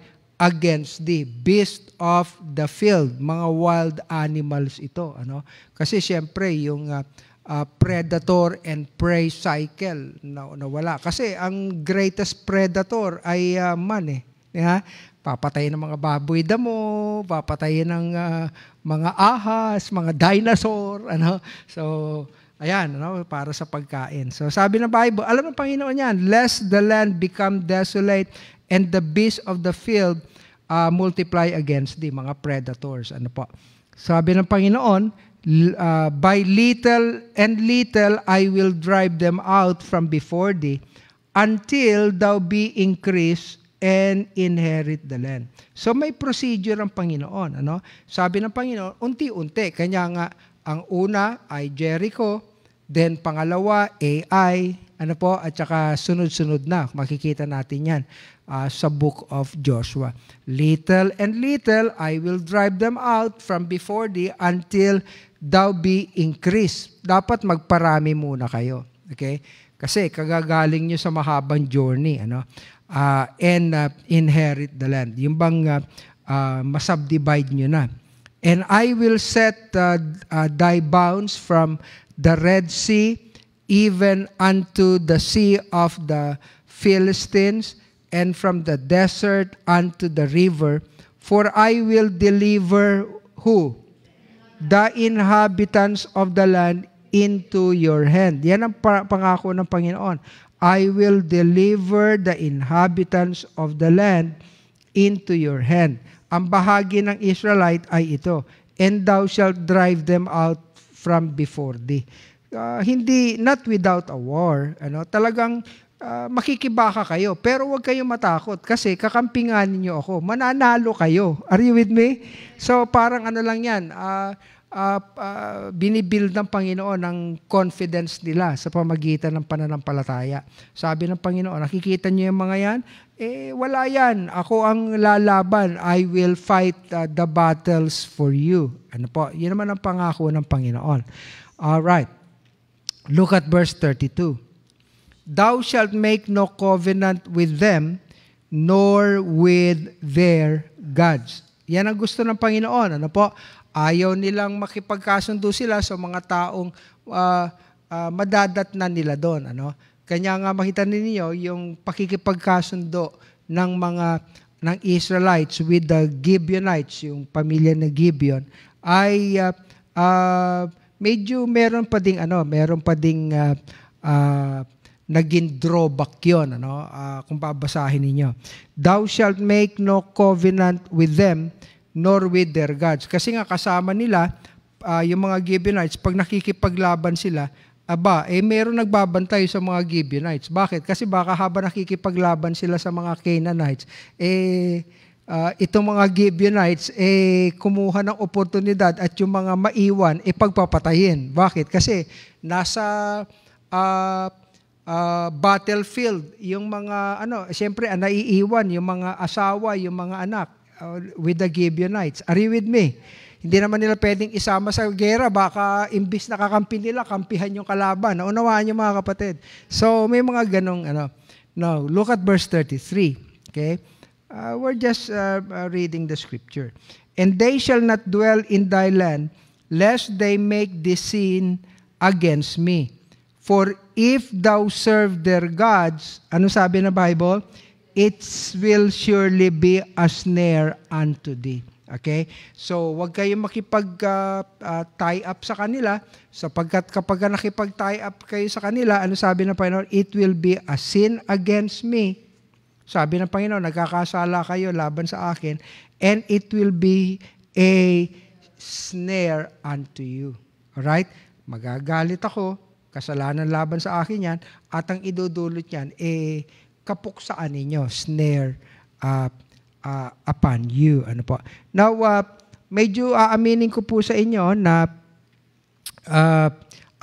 against the beast of the field, mga wild animals ito, ano? Kasi siyempre yung uh, uh, predator and prey cycle na nawala. Kasi ang greatest predator ay uh, man eh. Yeah? Papatayin ng mga baboy damo, papatayin ng uh, mga ahas, mga dinosaur, ano? So, Ayan, ano, para sa pagkain. So sabi ng Bible, alam ng Panginoon yan, lest the land become desolate and the beasts of the field uh, multiply against the mga predators. Ano po? Sabi ng Panginoon, uh, by little and little I will drive them out from before thee until thou be increased and inherit the land. So may procedure ang Panginoon. Ano? Sabi ng Panginoon, unti-unti. Kanya nga, ang una ay Jericho, then pangalawa, AI, ano po, at saka sunod-sunod na. Makikita natin yan uh, sa book of Joshua. Little and little I will drive them out from before thee until thou be increased. Dapat magparami muna kayo. Okay? Kasi kagagaling nyo sa mahabang journey. Ano? Uh, and uh, inherit the land. Yung bang uh, uh, masubdivide nyo na. And I will set uh, uh, thy bounds from the Red Sea even unto the sea of the Philistines and from the desert unto the river, for I will deliver who? The inhabitants of the land into your hand. Yan ang pangako ng Panginoon. I will deliver the inhabitants of the land into your hand. Ang bahagi ng Israelite ay ito, and thou shalt drive them out from before thee. Uh, hindi, not without a war. Ano, talagang uh, ah, makikibaka kayo. Pero huwag kayong matakot kasi kakampingan ninyo ako. Mananalo kayo. Are you with me? So parang ano lang yan, uh, uh, uh, binibuild ng Panginoon ang confidence nila sa pamagitan ng pananampalataya. Sabi ng Panginoon, nakikita niyo yung mga yan? Eh, wala yan. Ako ang lalaban. I will fight uh, the battles for you. Ano po? Yan naman ang pangako ng Panginoon. All right. Look at verse 32. Thou shalt make no covenant with them, nor with their gods. Yan ang gusto ng Panginoon. Ano po? Ayaw nilang makipagkasundo sila sa mga taong uh, uh, madadat na nila doon. Ano? Kanya nga makita ninyo yung pakikipagkasundo ng mga ng Israelites with the Gibeonites, yung pamilya ng Gibeon, ay uh, uh, medyo meron pa ding ano, meron pa ding uh, uh, naging drawback yun, ano? Uh, kung babasahin ninyo. Thou shalt make no covenant with them, nor with their gods. Kasi nga kasama nila, uh, yung mga Gibeonites, pag nakikipaglaban sila, aba, eh meron nagbabantay sa mga Gibeonites. Bakit? Kasi baka habang nakikipaglaban sila sa mga Canaanites, eh uh, itong mga Gibeonites eh kumuha ng oportunidad at yung mga maiwan eh pagpapatayin. Bakit? Kasi nasa uh, uh, battlefield, yung mga ano, siyempre uh, naiiwan yung mga asawa, yung mga anak uh, with the Gibeonites. Are you with me? Hindi naman nila pwedeng isama sa gera, baka imbis na kakampi nila, kampihan yung kalaban. Naunawaan niyo mga kapatid. So may mga ganong ano. Now, look at verse 33. Okay? Uh, we're just uh, reading the scripture. And they shall not dwell in thy land, lest they make this sin against me. For if thou serve their gods, ano sabi na Bible? It will surely be a snare unto thee. Okay? So, huwag kayong makipag-tie uh, uh, up sa kanila sapagkat kapag nakipag-tie up kayo sa kanila, ano sabi ng Panginoon? It will be a sin against me. Sabi ng Panginoon, nagkakasala kayo laban sa akin and it will be a snare unto you. Alright? Magagalit ako, kasalanan laban sa akin yan, at ang idudulot yan, eh, kapuksaan ninyo, snare uh, uh, upon you. Ano po? Now, uh, medyo aaminin ko po sa inyo na uh,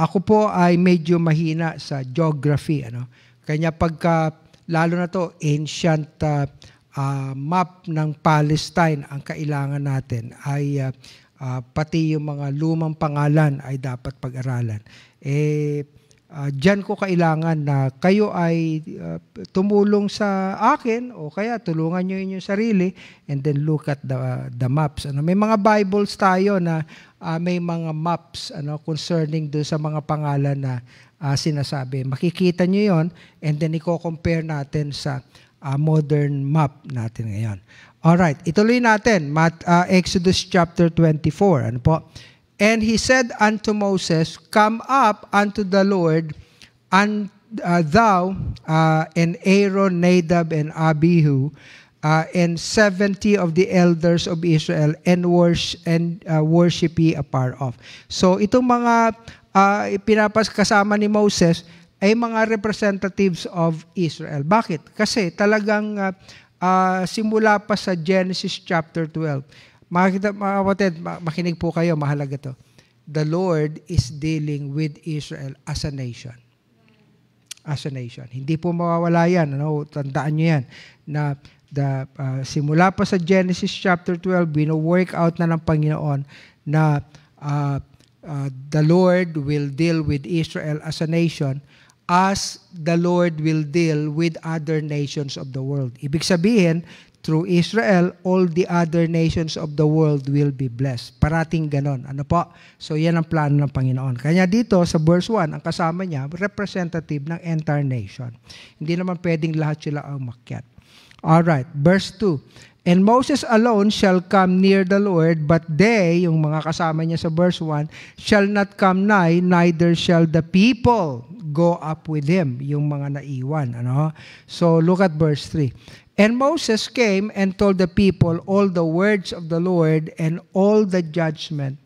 ako po ay medyo mahina sa geography. Ano? Kanya pagka, lalo na to, ancient uh, uh, map ng Palestine ang kailangan natin ay uh, uh, pati yung mga lumang pangalan ay dapat pag-aralan. Eh, uh, dyan ko kailangan na kayo ay uh, tumulong sa akin o kaya tulungan nyo inyong sarili and then look at the, uh, the maps. Ano, may mga Bibles tayo na uh, may mga maps ano, concerning do sa mga pangalan na uh, sinasabi. Makikita nyo yon and then i-compare natin sa uh, modern map natin ngayon. All right, ituloy natin. Mat, uh, Exodus chapter 24. Ano po? And he said unto Moses, Come up unto the Lord, and uh, thou uh, and Aaron, Nadab, and Abihu, uh, and 70 of the elders of Israel, and, worship and uh, worship ye afar off. So itong mga uh, pinapas kasama ni Moses ay mga representatives of Israel. Bakit? Kasi talagang uh, uh, simula pa sa Genesis chapter 12. Makita, mga kapatid, makinig po kayo, mahalaga to. The Lord is dealing with Israel as a nation. As a nation. Hindi po mawawala yan. Ano? Tandaan nyo yan. Na the, uh, simula pa sa Genesis chapter 12, bino-work out na ng Panginoon na uh, uh, the Lord will deal with Israel as a nation as the Lord will deal with other nations of the world. Ibig sabihin, through Israel, all the other nations of the world will be blessed. Parating ganon. Ano po? So, yan ang plano ng Panginoon. Kanya dito, sa verse 1, ang kasama niya, representative ng entire nation. Hindi naman pwedeng lahat sila ang umakyat. Alright, verse 2. And Moses alone shall come near the Lord, but they, yung mga kasama niya sa verse 1, shall not come nigh, neither shall the people go up with him, yung mga naiwan. Ano? So look at verse 3. And Moses came and told the people all the words of the Lord and all the judgment.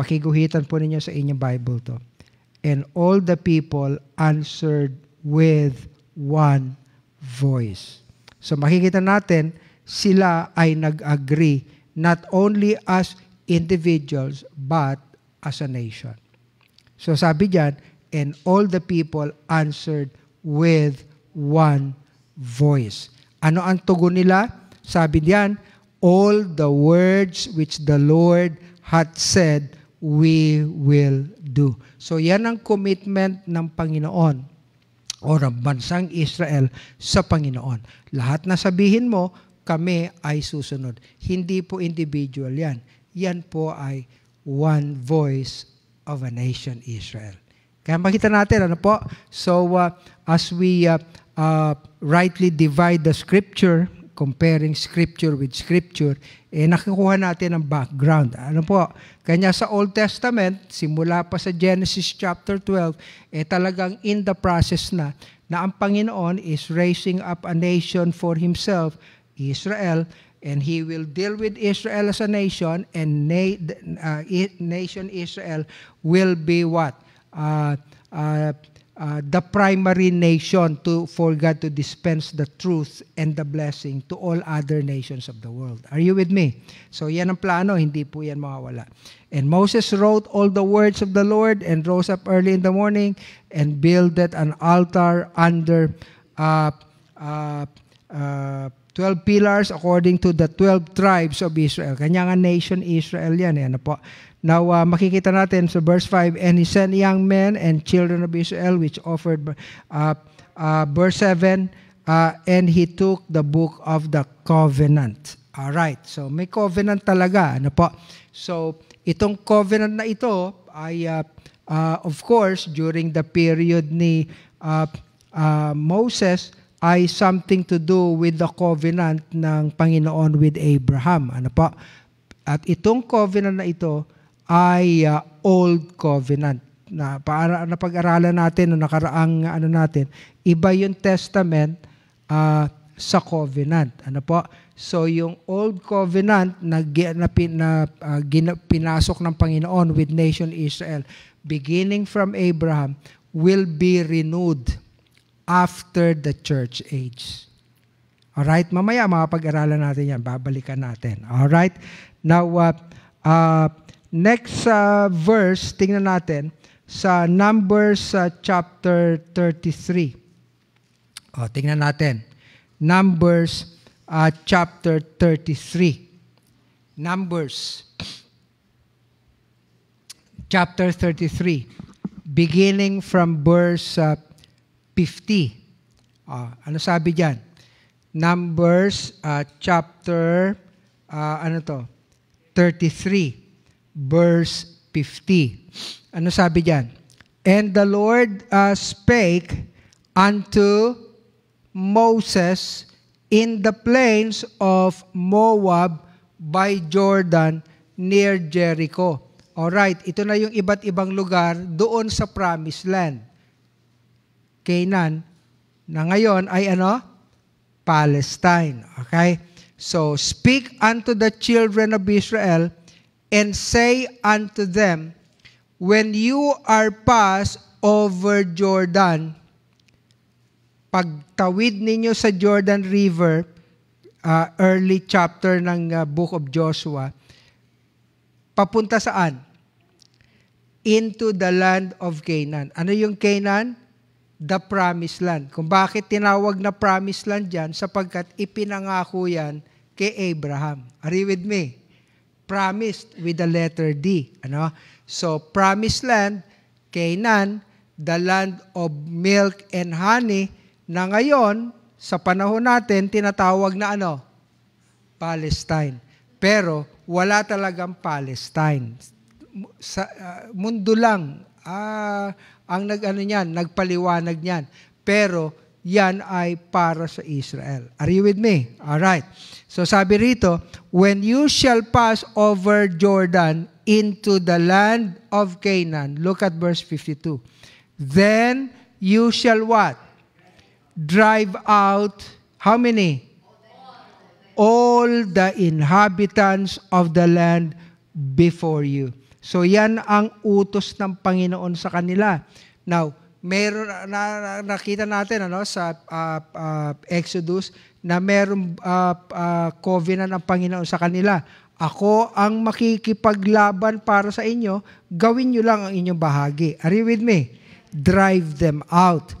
Pakiguhitan po ninyo sa inyong Bible to. And all the people answered with one voice. So makikita natin, sila ay nag-agree not only as individuals but as a nation. So sabi diyan, and all the people answered with one voice. Ano ang tugon nila? Sabi diyan, all the words which the Lord had said, we will do. So yan ang commitment ng Panginoon o ng bansang Israel sa Panginoon. Lahat na sabihin mo, kami ay susunod. Hindi po individual yan. Yan po ay one voice of a nation Israel. Kaya makita natin, ano po? So, uh, as we uh, uh, rightly divide the scripture, comparing scripture with scripture, eh nakukuha natin ang background. Ano po? Kanya sa Old Testament, simula pa sa Genesis chapter 12, eh talagang in the process na na ang Panginoon is raising up a nation for Himself, Israel, and He will deal with Israel as a nation, and na- uh, nation Israel will be what? uh, uh, uh, the primary nation to, for God to dispense the truth and the blessing to all other nations of the world. Are you with me? So yan ang plano, hindi po yan mawawala. And Moses wrote all the words of the Lord and rose up early in the morning and builded an altar under uh, uh, uh, 12 pillars according to the 12 tribes of Israel. Kanya nga nation Israel yan. Eh, ano po? Now, uh, makikita natin sa verse 5, And he sent young men and children of Israel which offered, uh, uh, verse 7, uh, and he took the book of the covenant. All right. So may covenant talaga, ano po? So itong covenant na ito ay uh, uh, of course during the period ni uh, uh, Moses ay something to do with the covenant ng Panginoon with Abraham. Ano po? At itong covenant na ito ay uh, Old Covenant na para na pag aralan natin no nakaraang ano natin iba yung testament uh, sa covenant ano po so yung old covenant na, na, na uh, gina, pinasok ng Panginoon with nation Israel beginning from Abraham will be renewed after the church age all right mamaya mapag-aralan natin yan babalikan natin all right now uh, uh, Next uh, verse, tingnan natin, sa Numbers uh, chapter 33. O, tingnan natin. Numbers uh, chapter 33. Numbers chapter 33, beginning from verse uh, 50. Uh, ano sabi diyan? Numbers uh, chapter uh, ano to? 33 verse 50. Ano sabi diyan? And the Lord uh, spake unto Moses in the plains of Moab by Jordan near Jericho. All right, ito na yung iba't ibang lugar doon sa promised land. Canaan na ngayon ay ano? Palestine. Okay? So, speak unto the children of Israel and say unto them, When you are passed over Jordan, pagtawid ninyo sa Jordan River, uh, early chapter ng uh, book of Joshua, papunta saan? Into the land of Canaan. Ano yung Canaan? The promised land. Kung bakit tinawag na promised land yan, sapagkat ipinangako yan kay Abraham. Are you with me? promised with the letter D. Ano? So, promised land, Canaan, the land of milk and honey, na ngayon, sa panahon natin, tinatawag na ano? Palestine. Pero, wala talagang Palestine. Sa, uh, mundo lang uh, ang nag-ano niyan, nagpaliwanag niyan. Pero, yan ay para sa Israel. Are you with me? All right. So sabi rito, when you shall pass over Jordan into the land of Canaan, look at verse 52. Then you shall what? Drive out how many? All the inhabitants of the land before you. So yan ang utos ng Panginoon sa kanila. Now, meron na, na, nakita natin ano sa uh, uh, Exodus na meron uh, ah, uh, covenant ng Panginoon sa kanila. Ako ang makikipaglaban para sa inyo, gawin nyo lang ang inyong bahagi. Are you with me? Drive them out.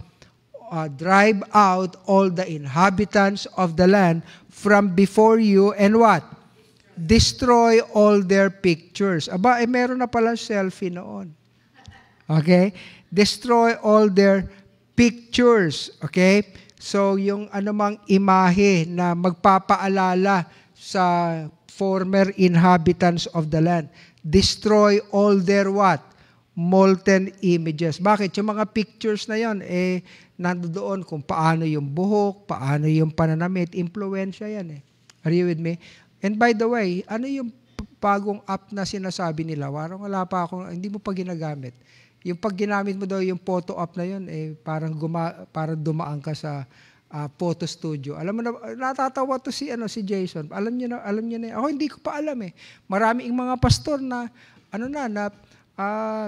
Uh, drive out all the inhabitants of the land from before you and what? Destroy all their pictures. Aba, eh, meron na pala selfie noon. Okay? destroy all their pictures. Okay? So, yung anumang imahe na magpapaalala sa former inhabitants of the land. Destroy all their what? Molten images. Bakit? Yung mga pictures na yon eh, nandoon kung paano yung buhok, paano yung pananamit. Impluensya yan eh. Are you with me? And by the way, ano yung bagong app na sinasabi nila? Warang wala pa ako, hindi mo pa ginagamit yung pag ginamit mo daw yung photo app na yun, eh, parang, guma, parang dumaan ka sa uh, photo studio. Alam mo na, natatawa to si, ano, si Jason. Alam niyo na, alam niyo na. Ako hindi ko pa alam eh. Maraming mga pastor na, ano na, na, uh,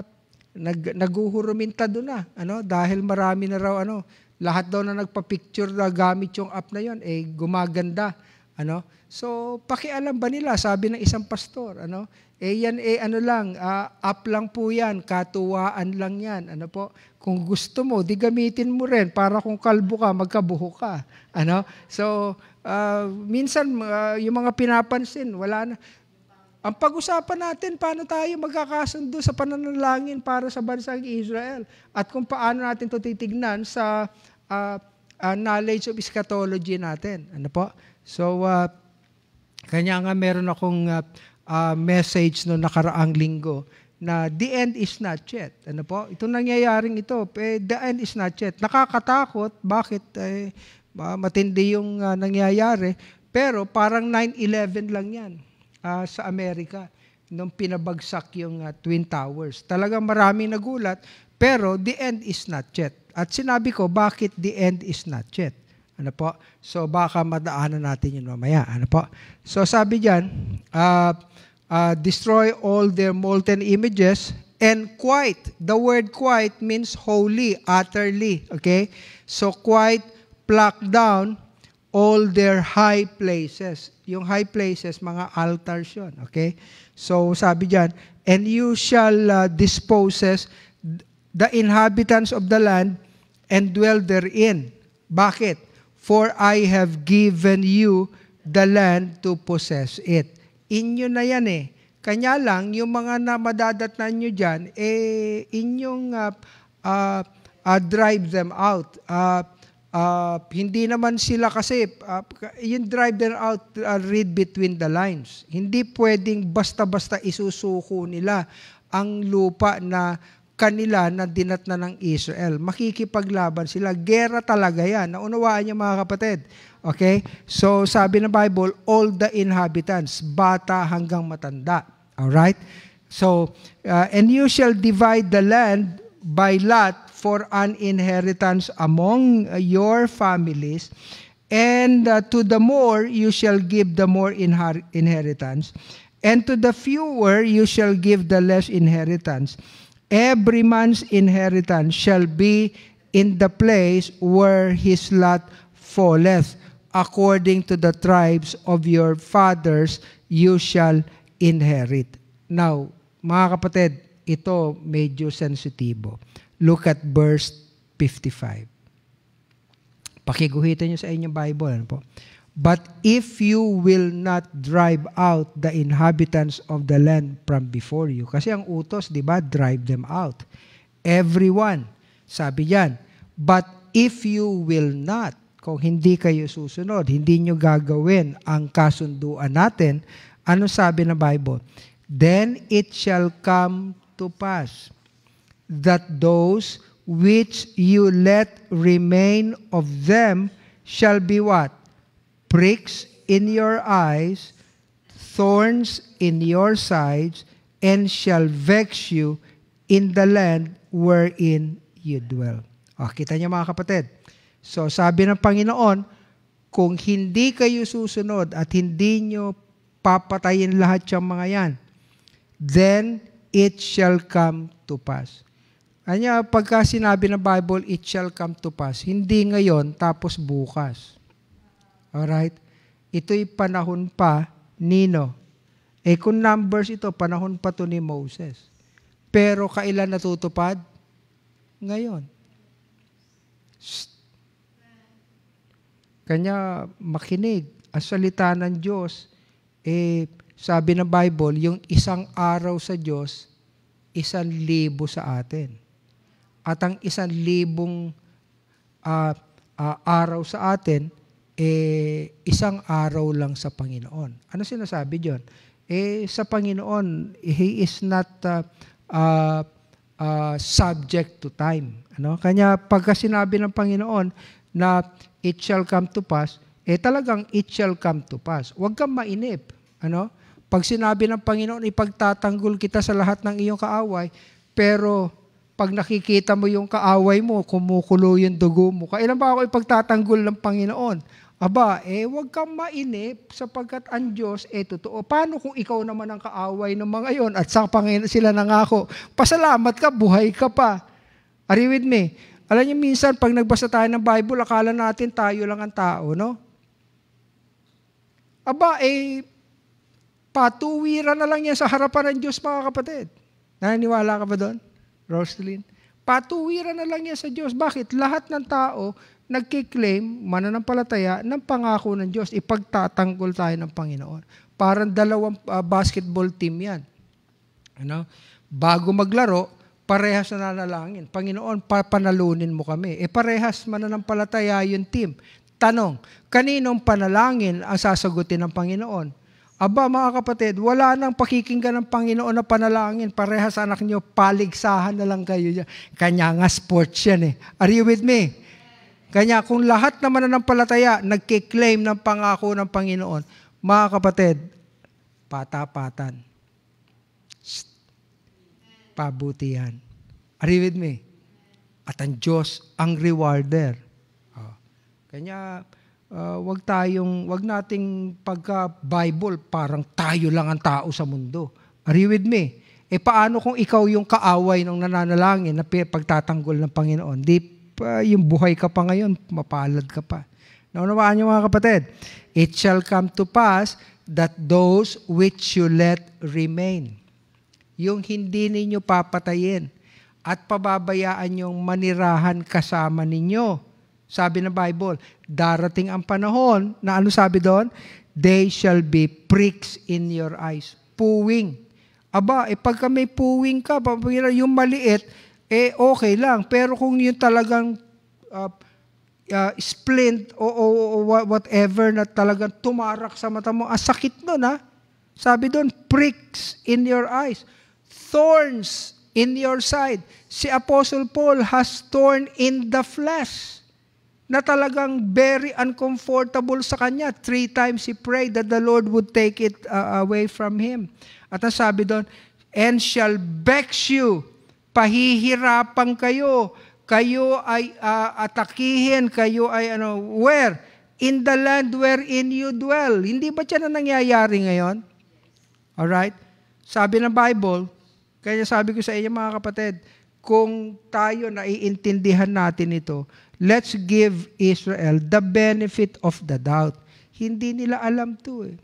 nag, doon na. Ano, dahil marami na raw, ano, lahat daw na nagpa-picture na gamit yung app na yon eh gumaganda ano? So, pakialam ba nila, sabi ng isang pastor, ano? Eh yan, eh ano lang, uh, up lang po yan, katuwaan lang yan. Ano po? Kung gusto mo, di gamitin mo rin para kung kalbo ka, magkabuho ka. Ano? So, uh, minsan, uh, yung mga pinapansin, wala na. Ang pag-usapan natin, paano tayo magkakasundo sa pananalangin para sa bansang Israel at kung paano natin ito titignan sa uh, uh, knowledge of eschatology natin. Ano po? So, uh, kanya nga meron akong uh, uh, message no nakaraang linggo na the end is not yet. Ano po? Ito nangyayaring ito. Eh, the end is not yet. Nakakatakot. Bakit? Eh, matindi yung uh, nangyayari. Pero parang 9-11 lang yan uh, sa Amerika nung pinabagsak yung uh, Twin Towers. Talagang maraming nagulat, pero the end is not yet. At sinabi ko, bakit the end is not yet? Ano po? So baka madaanan natin yun mamaya. Ano po? So sabi diyan, uh, uh, destroy all their molten images and quite. The word quite means holy, utterly. Okay? So quite pluck down all their high places. Yung high places, mga altars yun. Okay? So sabi diyan, and you shall uh, disposes the inhabitants of the land and dwell therein. Bakit? for I have given you the land to possess it. Inyo na yan eh. Kanya lang, yung mga na madadatnan nyo dyan, eh, inyong uh, uh, uh, drive them out. Uh, uh, hindi naman sila kasi, uh, yung drive them out, uh, read between the lines. Hindi pwedeng basta-basta isusuko nila ang lupa na kanila na dinatna ng Israel. Makikipaglaban sila. Gera talaga yan. Naunawaan niya mga kapatid. Okay? So, sabi ng Bible, all the inhabitants, bata hanggang matanda. Alright? So, uh, and you shall divide the land by lot for an inheritance among uh, your families, and uh, to the more you shall give the more inher- inheritance, and to the fewer you shall give the less inheritance.'" every man's inheritance shall be in the place where his lot falleth. According to the tribes of your fathers, you shall inherit. Now, mga kapatid, ito medyo sensitibo. Look at verse 55. Pakiguhitan nyo sa inyong Bible. Ano po? But if you will not drive out the inhabitants of the land from before you, kasi ang utos, di ba, drive them out. Everyone, sabi yan. But if you will not, kung hindi kayo susunod, hindi nyo gagawin ang kasunduan natin, ano sabi ng Bible? Then it shall come to pass that those which you let remain of them shall be what? pricks in your eyes, thorns in your sides, and shall vex you in the land wherein you dwell. O, oh, kita niyo mga kapatid. So, sabi ng Panginoon, kung hindi kayo susunod at hindi niyo papatayin lahat yung mga yan, then it shall come to pass. Kanya, pagka sinabi ng Bible, it shall come to pass, hindi ngayon, tapos bukas. Alright? Ito'y panahon pa nino. Eh kung numbers ito, panahon pa to ni Moses. Pero kailan natutupad? Ngayon. Shh. Kanya makinig ang salita ng Diyos, eh sabi ng Bible, yung isang araw sa Diyos, isang libo sa atin. At ang isang libong uh, uh, araw sa atin, eh, isang araw lang sa Panginoon. Ano sinasabi diyon? Eh, sa Panginoon, He is not uh, uh, uh, subject to time. Ano? Kanya pagka sinabi ng Panginoon na it shall come to pass, eh talagang it shall come to pass. Huwag kang mainip. Ano? Pag sinabi ng Panginoon, ipagtatanggol kita sa lahat ng iyong kaaway, pero pag nakikita mo yung kaaway mo, kumukulo yung dugo mo, kailan ba ako ipagtatanggol ng Panginoon? Aba, eh, huwag kang mainip sapagkat ang Diyos, eh, totoo. Paano kung ikaw naman ang kaaway ng mga yon at sa Panginoon sila nangako? Pasalamat ka, buhay ka pa. Are you with me? Alam niyo, minsan, pag nagbasa tayo ng Bible, akala natin tayo lang ang tao, no? Aba, eh, patuwiran na lang yan sa harapan ng Diyos, mga kapatid. Naniniwala ka ba doon, Roslyn? Patuwiran na lang yan sa Diyos. Bakit? Lahat ng tao, nagkiklaim, mananampalataya ng pangako ng Diyos. Ipagtatanggol tayo ng Panginoon. Parang dalawang uh, basketball team yan. Ano? Bago maglaro, parehas na nanalangin. Panginoon, papanalunin mo kami. E parehas mananampalataya yung team. Tanong, kaninong panalangin ang sasagutin ng Panginoon? Aba mga kapatid, wala nang pakikinggan ng Panginoon na panalangin. Parehas anak nyo, paligsahan na lang kayo. Kanya nga sports yan eh. Are you with me? Kanya kung lahat na mananampalataya nagkiklaim ng pangako ng Panginoon, mga kapatid, patapatan. Shh. Pabutihan. Are you with me? At ang Diyos ang rewarder. Oh. Kanya, uh, wag tayong, wag nating pagka-Bible, parang tayo lang ang tao sa mundo. Are you with me? E paano kung ikaw yung kaaway ng nananalangin na pagtatanggol ng Panginoon? Di pa, yung buhay ka pa ngayon, mapalad ka pa. Naunawaan niyo mga kapatid, it shall come to pass that those which you let remain, yung hindi ninyo papatayin, at pababayaan yung manirahan kasama ninyo. Sabi ng Bible, darating ang panahon na ano sabi doon? They shall be pricks in your eyes. Puwing. Aba, eh pagka may puwing ka, yung maliit, eh okay lang. Pero kung yun talagang uh, uh, splint o, o, o whatever na talagang tumarak sa mata mo, ang ah, sakit nun ha. Sabi doon, pricks in your eyes, thorns in your side. Si Apostle Paul has thorn in the flesh na talagang very uncomfortable sa kanya. Three times he prayed that the Lord would take it uh, away from him. At ang sabi doon, and shall vex you Pahihirapan kayo. Kayo ay uh, atakihin. Kayo ay ano, where? In the land wherein you dwell. Hindi ba siya na nangyayari ngayon? Alright? Sabi ng Bible, kaya sabi ko sa inyo mga kapatid, kung tayo naiintindihan natin ito, let's give Israel the benefit of the doubt. Hindi nila alam to eh.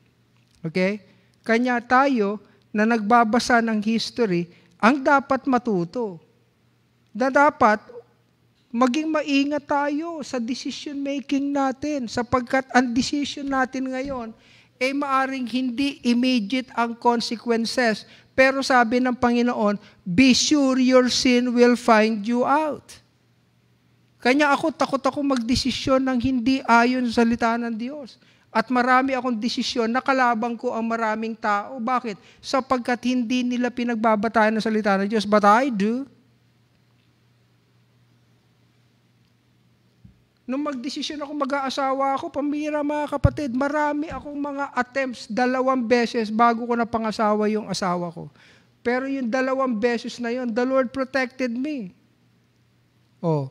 Okay? Kanya tayo na nagbabasa ng history, ang dapat matuto. Na dapat maging maingat tayo sa decision making natin sapagkat ang decision natin ngayon ay eh, maaring hindi immediate ang consequences. Pero sabi ng Panginoon, be sure your sin will find you out. Kanya ako, takot ako magdesisyon ng hindi ayon sa salita ng Diyos. At marami akong desisyon na kalabang ko ang maraming tao. Bakit? Sapagkat hindi nila pinagbabatayan ng salita ng Diyos. But I do. Nung magdesisyon ako mag-aasawa ako, pamira mga kapatid, marami akong mga attempts dalawang beses bago ko na pangasawa yung asawa ko. Pero yung dalawang beses na yon, the Lord protected me. Oh,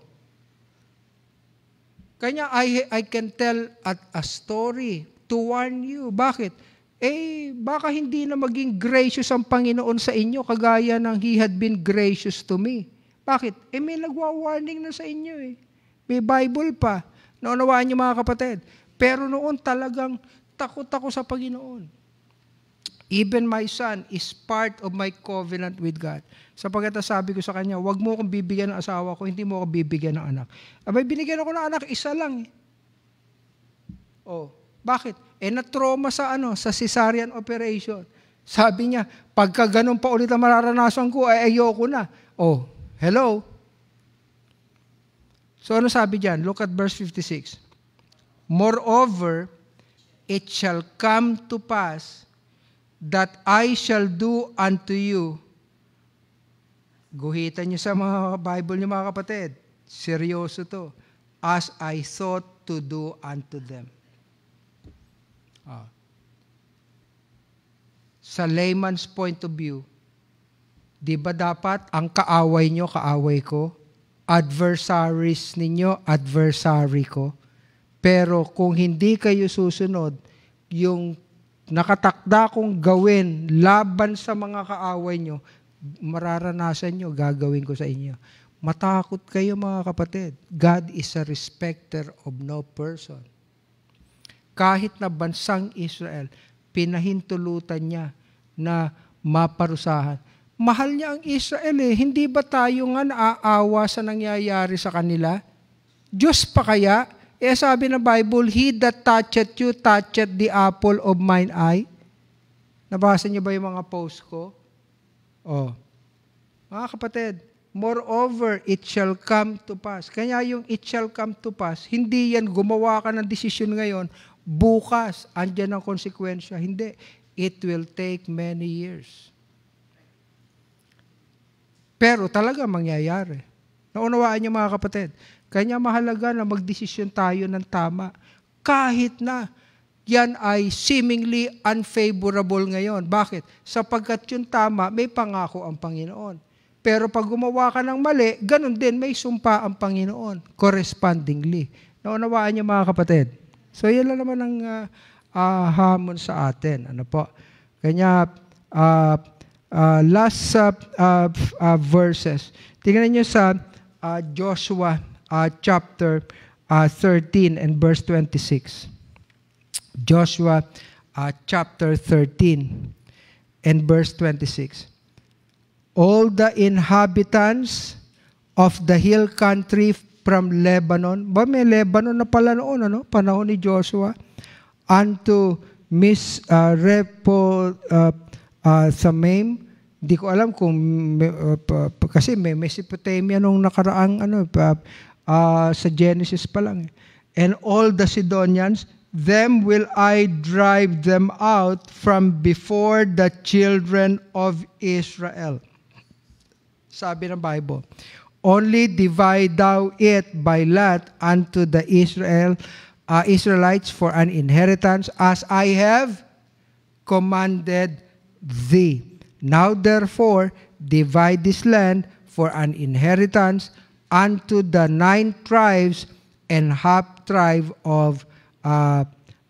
kanya, I, I can tell at a story to warn you. Bakit? Eh, baka hindi na maging gracious ang Panginoon sa inyo, kagaya ng He had been gracious to me. Bakit? Eh, may nagwa-warning na sa inyo eh. May Bible pa. Naunawaan niyo mga kapatid. Pero noon talagang takot ako sa Panginoon. Even my son is part of my covenant with God. Sapagkat sabi ko sa kanya, wag mo akong bibigyan ng asawa ko, hindi mo ako bibigyan ng anak. Abay, binigyan ako ng anak, isa lang. Eh. Oh, bakit? Eh, na-trauma sa ano, sa cesarean operation. Sabi niya, pagka ganun pa ulit ang mararanasan ko, ay ayoko na. Oh, hello? So ano sabi diyan? Look at verse 56. Moreover, it shall come to pass that I shall do unto you. Guhitan niyo sa mga Bible niyo mga kapatid. Seryoso to. As I thought to do unto them. Ah. Sa layman's point of view, di ba dapat ang kaaway niyo, kaaway ko, adversaries ninyo, adversary ko, pero kung hindi kayo susunod, yung nakatakda kong gawin laban sa mga kaaway nyo, mararanasan nyo, gagawin ko sa inyo. Matakot kayo mga kapatid. God is a respecter of no person. Kahit na bansang Israel, pinahintulutan niya na maparusahan. Mahal niya ang Israel eh. Hindi ba tayo nga naaawa sa nangyayari sa kanila? Diyos pa kaya? Eh sabi ng Bible, He that toucheth you, toucheth the apple of mine eye. Nabasa niyo ba yung mga post ko? Oh. Mga kapatid, moreover, it shall come to pass. Kaya yung it shall come to pass, hindi yan gumawa ka ng desisyon ngayon, bukas, andyan ang konsekwensya. Hindi. It will take many years. Pero talaga mangyayari. Naunawaan niyo mga kapatid, kanya mahalaga na magdesisyon tayo ng tama. Kahit na yan ay seemingly unfavorable ngayon. Bakit? Sapagkat yung tama, may pangako ang Panginoon. Pero pag gumawa ka ng mali, ganun din, may sumpa ang Panginoon. Correspondingly. Naunawaan niyo mga kapatid. So, yan lang naman ang uh, uh, hamon sa atin. Ano po? Kanya, uh, uh, last uh, uh, uh, verses. Tingnan niyo sa uh, Joshua uh, chapter uh, 13 and verse 26. Joshua uh, chapter 13 and verse 26. All the inhabitants of the hill country from Lebanon, ba may Lebanon na pala noon, ano? panahon ni Joshua, unto Miss uh, Repo uh, uh, Samim, hindi ko alam kung uh, kasi may Mesopotamia nung nakaraang ano uh, uh, sa Genesis pa lang. Eh. And all the Sidonians, them will I drive them out from before the children of Israel. Sabi ng Bible, Only divide thou it by lot unto the Israel, uh, Israelites for an inheritance, as I have commanded thee. Now therefore, divide this land for an inheritance unto the nine tribes and half tribe of uh,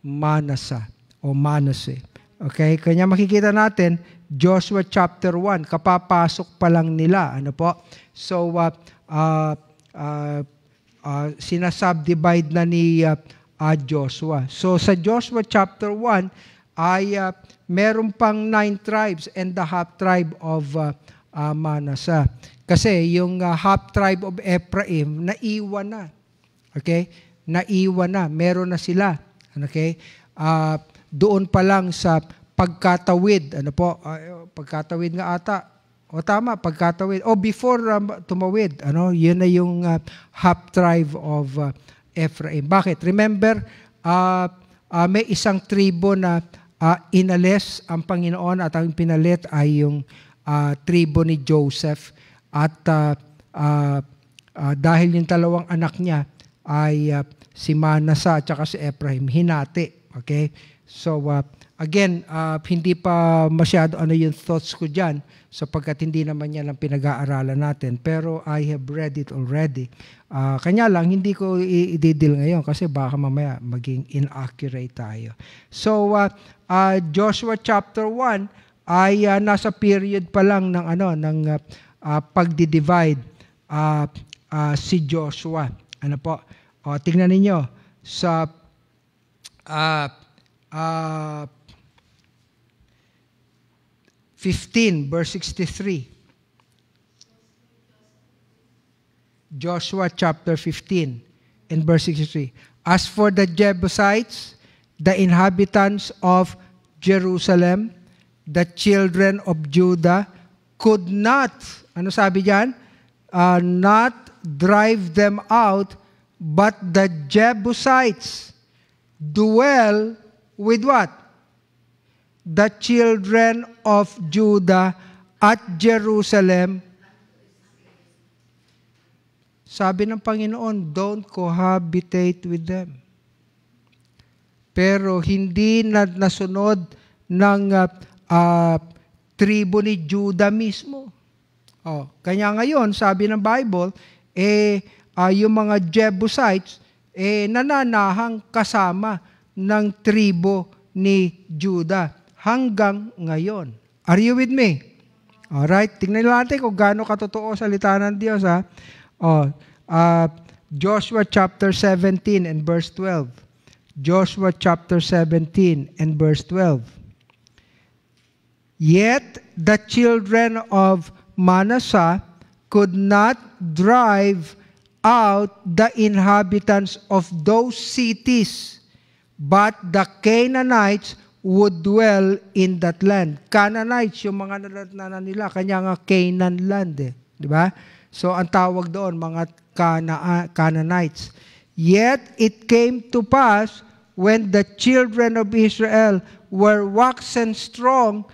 Manasa o Manasseh. Okay? Kanya makikita natin, Joshua chapter 1, kapapasok pa lang nila. Ano po? So, uh, uh, uh, uh, sinasubdivide na ni uh, uh, Joshua. So, sa Joshua chapter 1, ay uh, meron pang nine tribes and the half tribe of uh, uh, Manasa. Kasi yung uh, half tribe of Ephraim, naiwan na. Okay? Naiwan na. Meron na sila. Okay? Uh, doon pa lang sa pagkatawid. Ano po? Uh, pagkatawid nga ata. O tama, pagkatawid. O before um, tumawid. Ano? Yun na yung uh, half tribe of uh, Ephraim. Bakit? Remember, uh, uh, may isang tribo na uh, inales ang Panginoon at ang pinalit ay yung uh, tribo ni Joseph at uh, uh, uh, dahil yung dalawang anak niya ay uh, si Manasa at saka si Ephraim, hinati. Okay? So, uh, again, uh, hindi pa masyado ano yung thoughts ko dyan sapagkat hindi naman yan ang pinag-aaralan natin. Pero I have read it already. Uh, kanya lang, hindi ko i-detail ngayon kasi baka mamaya maging inaccurate tayo. So, uh, uh, Joshua chapter 1 ay uh, nasa period pa lang ng ano ng uh, uh, pagdi-divide uh, uh, si Joshua. Ano po? O, tingnan ninyo sa uh, uh, 15 verse 63. Joshua chapter 15 in verse 63. As for the Jebusites, the inhabitants of Jerusalem, the children of Judah could not ano sabi diyan? Uh, not drive them out, but the Jebusites dwell with what? The children of Judah at Jerusalem. Sabi ng Panginoon, don't cohabitate with them. Pero hindi na nasunod ng uh, uh, tribo ni Judah mismo Oh, kaya ngayon, sabi ng Bible, eh, uh, yung mga Jebusites, eh, nananahang kasama ng tribo ni Juda hanggang ngayon. Are you with me? All right, tingnan natin kung gaano katotoo salita ng Diyos. Ha? Oh, uh, Joshua chapter 17 and verse 12. Joshua chapter 17 and verse 12. Yet the children of Manasa could not drive out the inhabitants of those cities, but the Canaanites would dwell in that land. Canaanites, yung mga nalatnanan nila, kanya nga Canaan land eh. Di ba? So ang tawag doon, mga Canaanites. Yet it came to pass when the children of Israel were waxen strong,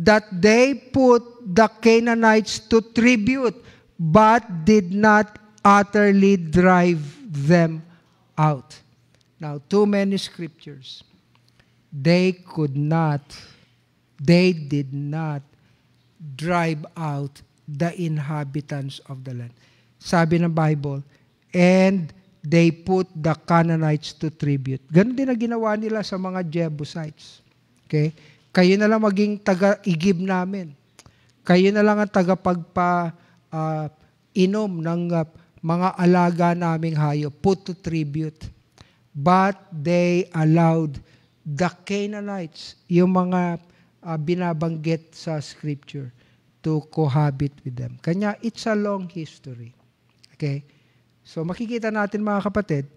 that they put the Canaanites to tribute, but did not utterly drive them out. Now, too many scriptures. They could not, they did not drive out the inhabitants of the land. Sabi ng Bible, and they put the Canaanites to tribute. Ganon din ang ginawa nila sa mga Jebusites. Okay? Kayo na lang maging taga-igib namin. Kayo na lang ang tagapagpa-inom ah, uh, ng uh, mga alaga naming hayop. Put to tribute. But they allowed the Canaanites, yung mga uh, binabanggit sa scripture, to cohabit with them. Kanya, it's a long history. Okay? So makikita natin mga kapatid,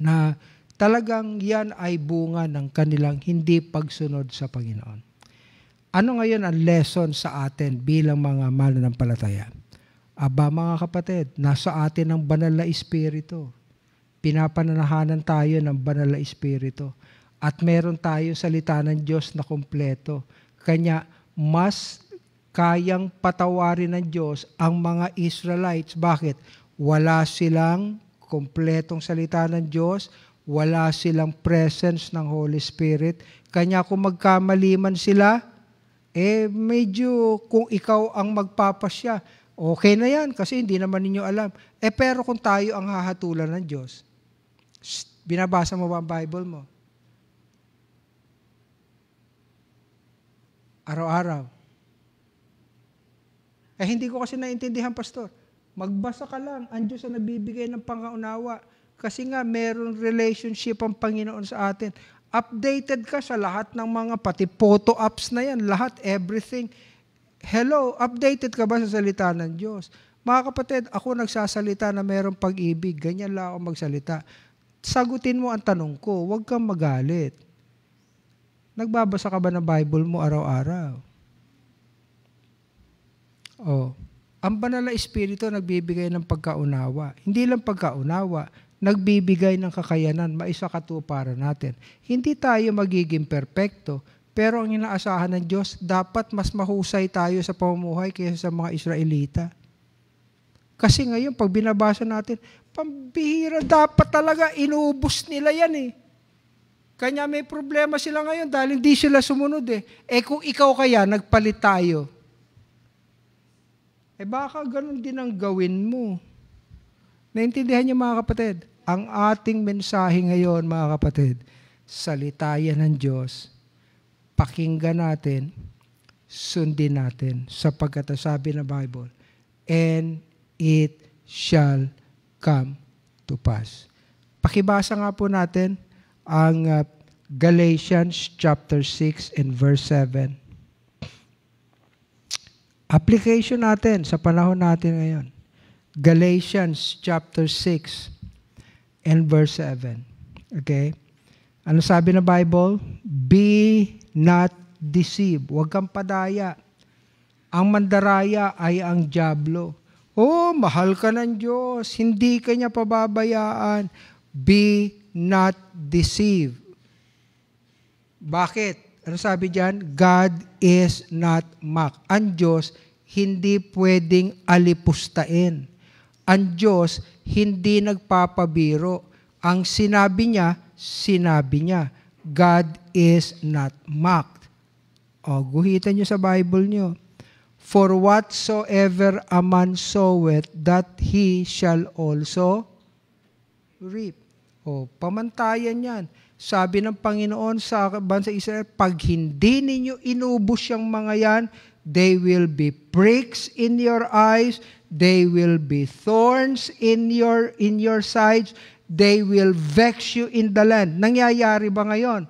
na talagang yan ay bunga ng kanilang hindi pagsunod sa Panginoon. Ano ngayon ang lesson sa atin bilang mga mananampalataya? Aba mga kapatid, nasa atin ang banal na espiritu. Pinapananahanan tayo ng banal na espiritu. At meron tayo salita ng Diyos na kumpleto. Kanya mas kayang patawarin ng Diyos ang mga Israelites. Bakit? Wala silang kumpletong salita ng Diyos, wala silang presence ng Holy Spirit. Kanya kung magkamali man sila, eh medyo kung ikaw ang magpapasya, okay na yan kasi hindi naman ninyo alam. Eh pero kung tayo ang hahatulan ng Diyos, binabasa mo ba ang Bible mo? Araw-araw. Eh hindi ko kasi naintindihan, Pastor. Magbasa ka lang. Ang Diyos ang nabibigay ng pangaunawa. Kasi nga, merong relationship ang Panginoon sa atin. Updated ka sa lahat ng mga pati photo apps na yan, lahat, everything. Hello, updated ka ba sa salita ng Diyos? Mga kapatid, ako nagsasalita na mayroong pag-ibig, ganyan lang ako magsalita. Sagutin mo ang tanong ko, huwag kang magalit. Nagbabasa ka ba ng Bible mo araw-araw? Oh, ang banal na espiritu nagbibigay ng pagkaunawa. Hindi lang pagkaunawa, nagbibigay ng kakayanan, maisakatuparan natin. Hindi tayo magiging perpekto, pero ang inaasahan ng Diyos, dapat mas mahusay tayo sa pamumuhay kaysa sa mga Israelita. Kasi ngayon, pag binabasa natin, pambihira, dapat talaga inubos nila yan eh. Kanya may problema sila ngayon dahil hindi sila sumunod eh. Eh kung ikaw kaya, nagpalit tayo. Eh baka ganun din ang gawin mo. Naintindihan niyo mga kapatid? Ang ating mensahe ngayon, mga kapatid, salitayan ng Diyos, pakinggan natin, sundin natin, sapagkat sabi ng Bible, and it shall come to pass. Pakibasa nga po natin ang uh, Galatians chapter 6 and verse 7. Application natin sa panahon natin ngayon. Galatians chapter 6 and verse 7. Okay? Ano sabi ng Bible? Be not deceived. Huwag kang padaya. Ang mandaraya ay ang Diablo. Oh, mahal ka ng Diyos. Hindi ka niya pababayaan. Be not deceived. Bakit? Ano sabi diyan? God is not mock. Ang Diyos hindi pwedeng alipustain. Ang Diyos hindi nagpapabiro. Ang sinabi niya, sinabi niya, God is not mocked. O, guhitan niyo sa Bible niyo. For whatsoever a man soweth, that he shall also reap. O, pamantayan yan. Sabi ng Panginoon sa bansa Israel, pag hindi ninyo inubos yung mga yan, They will be pricks in your eyes. They will be thorns in your, in your sides. They will vex you in the land. Nangyayari ba ngayon?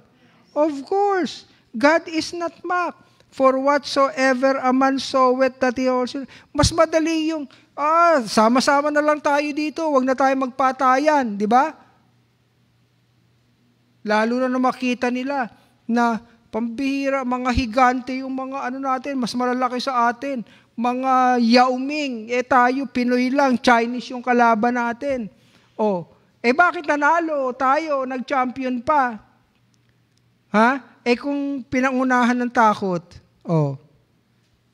Of course. God is not mocked. For whatsoever a man soweth that he also... Mas madali yung, ah, sama-sama na lang tayo dito. wag na tayo magpatayan. Di ba? Lalo na makita nila na Pambihira, mga higante yung mga ano natin, mas malalaki sa atin. Mga yaoming, eh tayo Pinoy lang, Chinese yung kalaban natin. Oh, eh bakit nanalo tayo, nag-champion pa? Ha? Eh kung pinangunahan ng takot, oh.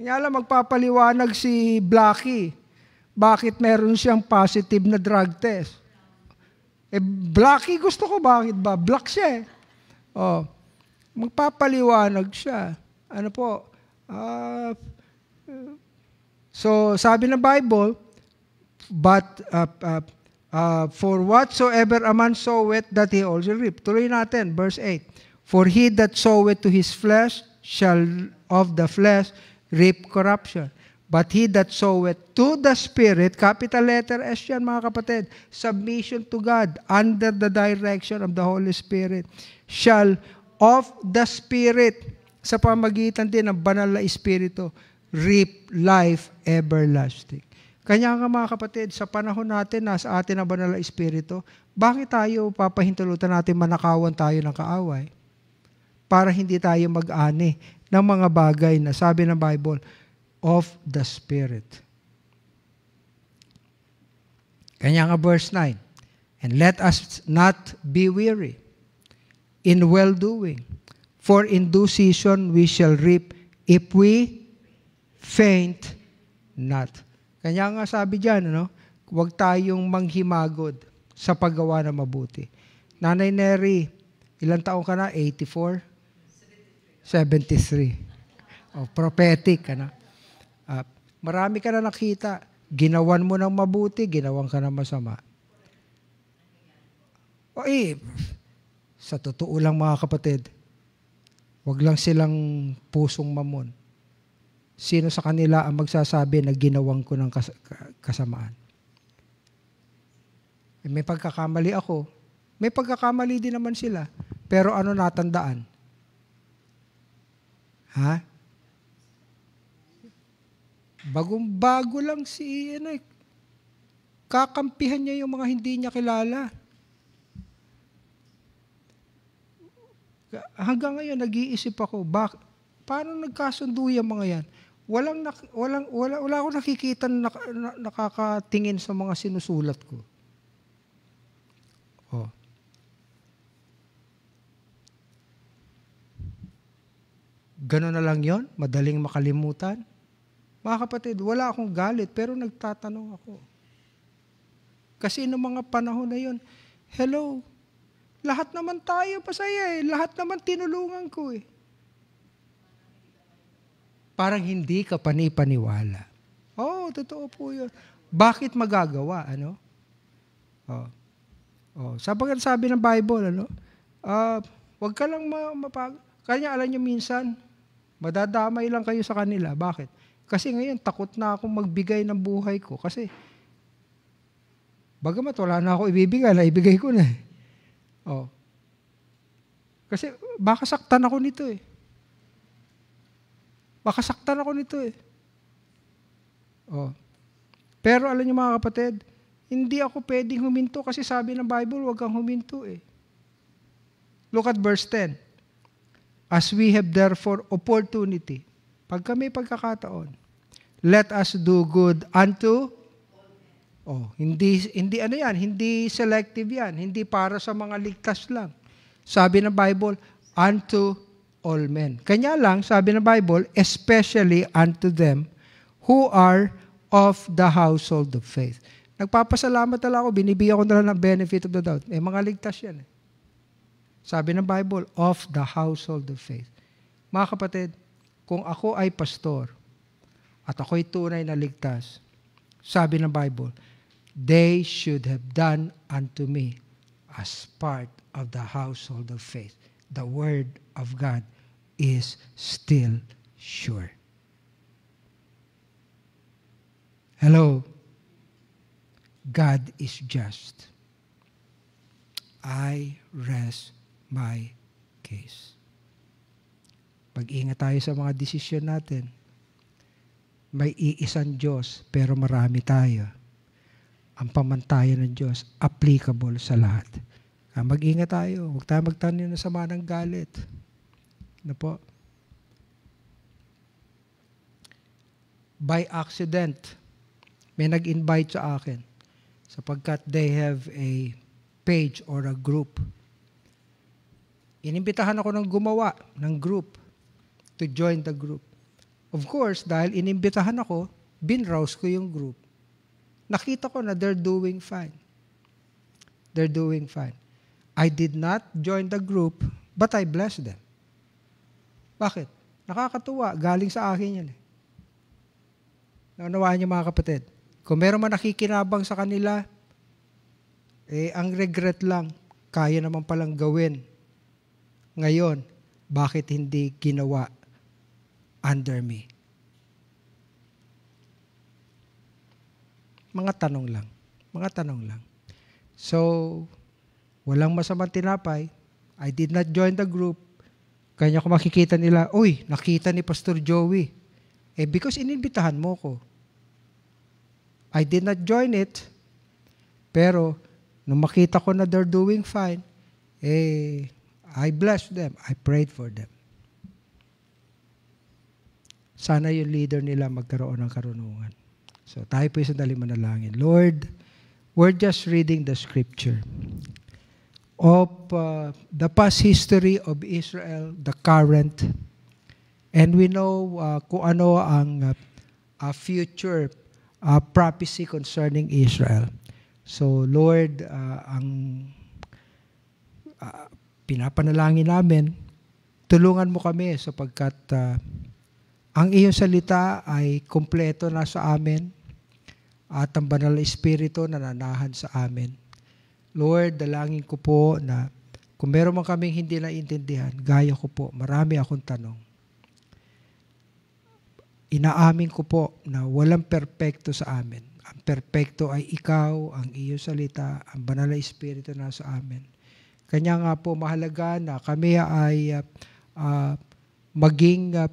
Kaya magpapaliwanag si Blacky. Bakit meron siyang positive na drug test? Eh, Blacky gusto ko. Bakit ba? Black siya eh. Oh magpapaliwanag siya. Ano po? Uh, so, sabi ng Bible, but uh, uh, uh, for whatsoever a man soweth, that he also reap. Tuloy natin, verse 8. For he that soweth to his flesh shall of the flesh reap corruption. But he that soweth to the Spirit, capital letter S yan mga kapatid, submission to God under the direction of the Holy Spirit, shall of the Spirit sa pamagitan din ng banal na Espiritu, reap life everlasting. Kanya nga mga kapatid, sa panahon natin, na sa atin ang banal na Espiritu, bakit tayo papahintulutan natin manakawan tayo ng kaaway? Para hindi tayo mag-ani ng mga bagay na sabi ng Bible, of the Spirit. Kanya nga verse 9, And let us not be weary in well-doing. For in due season we shall reap if we faint not. Kanya nga sabi dyan, no? huwag tayong manghimagod sa paggawa ng mabuti. Nanay Neri, ilang taon ka na? 84? 73. Oh, prophetic ka ano. na. Uh, marami ka na nakita. Ginawan mo ng mabuti, ginawan ka ng masama. O oh, eh, sa totoo lang mga kapatid, wag lang silang pusong mamon. Sino sa kanila ang magsasabi na ginawang ko ng kas- kasamaan? Eh, may pagkakamali ako. May pagkakamali din naman sila. Pero ano natandaan? Ha? Bagong-bago lang si Ian. Eh, kakampihan niya yung mga hindi niya kilala. hanggang ngayon nag-iisip ako, bak, paano nagkasundo yung mga yan? Walang, nak, walang, wala, wala ako nakikita na, na nakakatingin sa mga sinusulat ko. Oh. Ganun na lang yon, madaling makalimutan. Mga kapatid, wala akong galit pero nagtatanong ako. Kasi noong mga panahon na yon, hello, lahat naman tayo pasaya eh. Lahat naman tinulungan ko eh. Parang hindi ka panipaniwala. Oo, oh, totoo po yun. Bakit magagawa? Ano? Oh. Oh, sabagat sabi ng Bible, ano? Uh, ah, wag ka lang ma- mapag... Kanya alam niyo minsan, madadamay lang kayo sa kanila. Bakit? Kasi ngayon, takot na akong magbigay ng buhay ko. Kasi, bagamat wala na ako ibibigay, na ibigay ko na eh. Oh. Kasi baka saktan ako nito eh. Baka saktan ako nito eh. Oh. Pero alam niyo mga kapatid, hindi ako pwedeng huminto kasi sabi ng Bible, huwag kang huminto eh. Look at verse 10. As we have therefore opportunity, pag kami pagkakataon, let us do good unto Oh, hindi hindi ano 'yan, hindi selective 'yan, hindi para sa mga ligtas lang. Sabi ng Bible, unto all men. Kanya lang, sabi ng Bible, especially unto them who are of the household of faith. Nagpapasalamat talaga ako, binibigyan ko na lang ng benefit of the doubt. Eh, mga ligtas yan eh. Sabi ng Bible, of the household of faith. Mga kapatid, kung ako ay pastor at ako'y tunay na ligtas, sabi ng Bible, they should have done unto me as part of the household of faith. The word of God is still sure. Hello. God is just. I rest my case. Pag-ingat tayo sa mga desisyon natin. May iisang Diyos, pero marami tayo ang pamantayan ng Diyos applicable sa lahat. Ah, mag-ingat tayo. Huwag tayo magtanim ng sama ng galit. Ano po? By accident, may nag-invite sa akin sapagkat they have a page or a group. Inimbitahan ako ng gumawa ng group to join the group. Of course, dahil inimbitahan ako, binrouse ko yung group nakita ko na they're doing fine. They're doing fine. I did not join the group, but I blessed them. Bakit? Nakakatuwa. Galing sa akin yan. Eh. Naunawaan niyo mga kapatid. Kung meron man nakikinabang sa kanila, eh, ang regret lang, kaya naman palang gawin. Ngayon, bakit hindi ginawa under me? Mga tanong lang. Mga tanong lang. So, walang masamang tinapay. I did not join the group. Kanya ko makikita nila, Uy, nakita ni Pastor Joey. Eh, because inimbitahan mo ko. I did not join it. Pero, nung makita ko na they're doing fine, eh, I blessed them. I prayed for them. Sana yung leader nila magkaroon ng karunungan. So tayo po sandali manalangin. Lord, we're just reading the scripture of uh, the past history of Israel, the current, and we know uh, kung ano ang uh, future uh, prophecy concerning Israel. So Lord, uh, ang uh, pinapanalangin namin, tulungan mo kami sapagkat uh, ang iyong salita ay kumpleto na sa amin at ang Banal na Espiritu na nanahan sa amin. Lord, dalangin ko po na kung meron man kaming hindi naintindihan, gaya ko po, marami akong tanong. Inaamin ko po na walang perpekto sa amin. Ang perpekto ay ikaw, ang iyong salita, ang banal na espiritu na sa amin. Kanya nga po mahalaga na kami ay uh, uh, maging uh,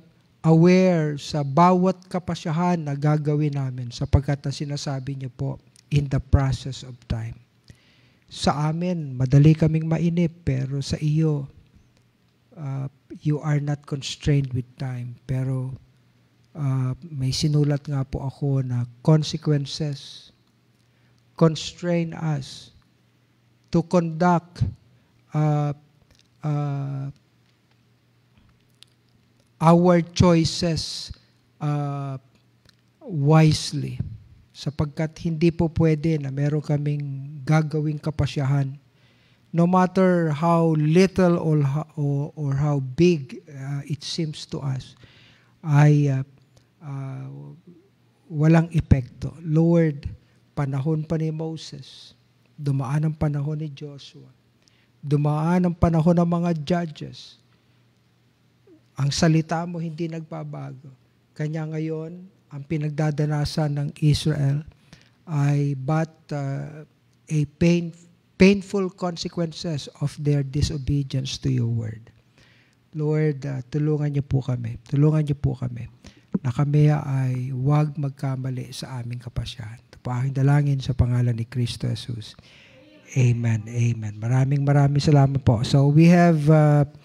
aware sa bawat kapasyahan na gagawin namin sapagkat na sinasabi niyo po, in the process of time. Sa amin, madali kaming mainip, pero sa iyo, uh, you are not constrained with time. Pero uh, may sinulat nga po ako na consequences constrain us to conduct uh, uh, our choices uh, wisely. Sapagkat hindi po pwede na meron kaming gagawing kapasyahan. No matter how little or, or, or how big uh, it seems to us, ay uh, uh, walang epekto. Lord, panahon pa ni Moses, dumaan ang panahon ni Joshua, dumaan ang panahon ng mga judges, ang salita mo hindi nagbabago. Kanya ngayon, ang pinagdadanasan ng Israel ay but uh, a pain, painful consequences of their disobedience to your word. Lord, uh, tulungan niyo po kami. Tulungan niyo po kami na kami ay huwag magkamali sa aming kapasyahan. Ito po aking dalangin sa pangalan ni Kristo Jesus. Amen. Amen. Maraming maraming salamat po. So we have uh,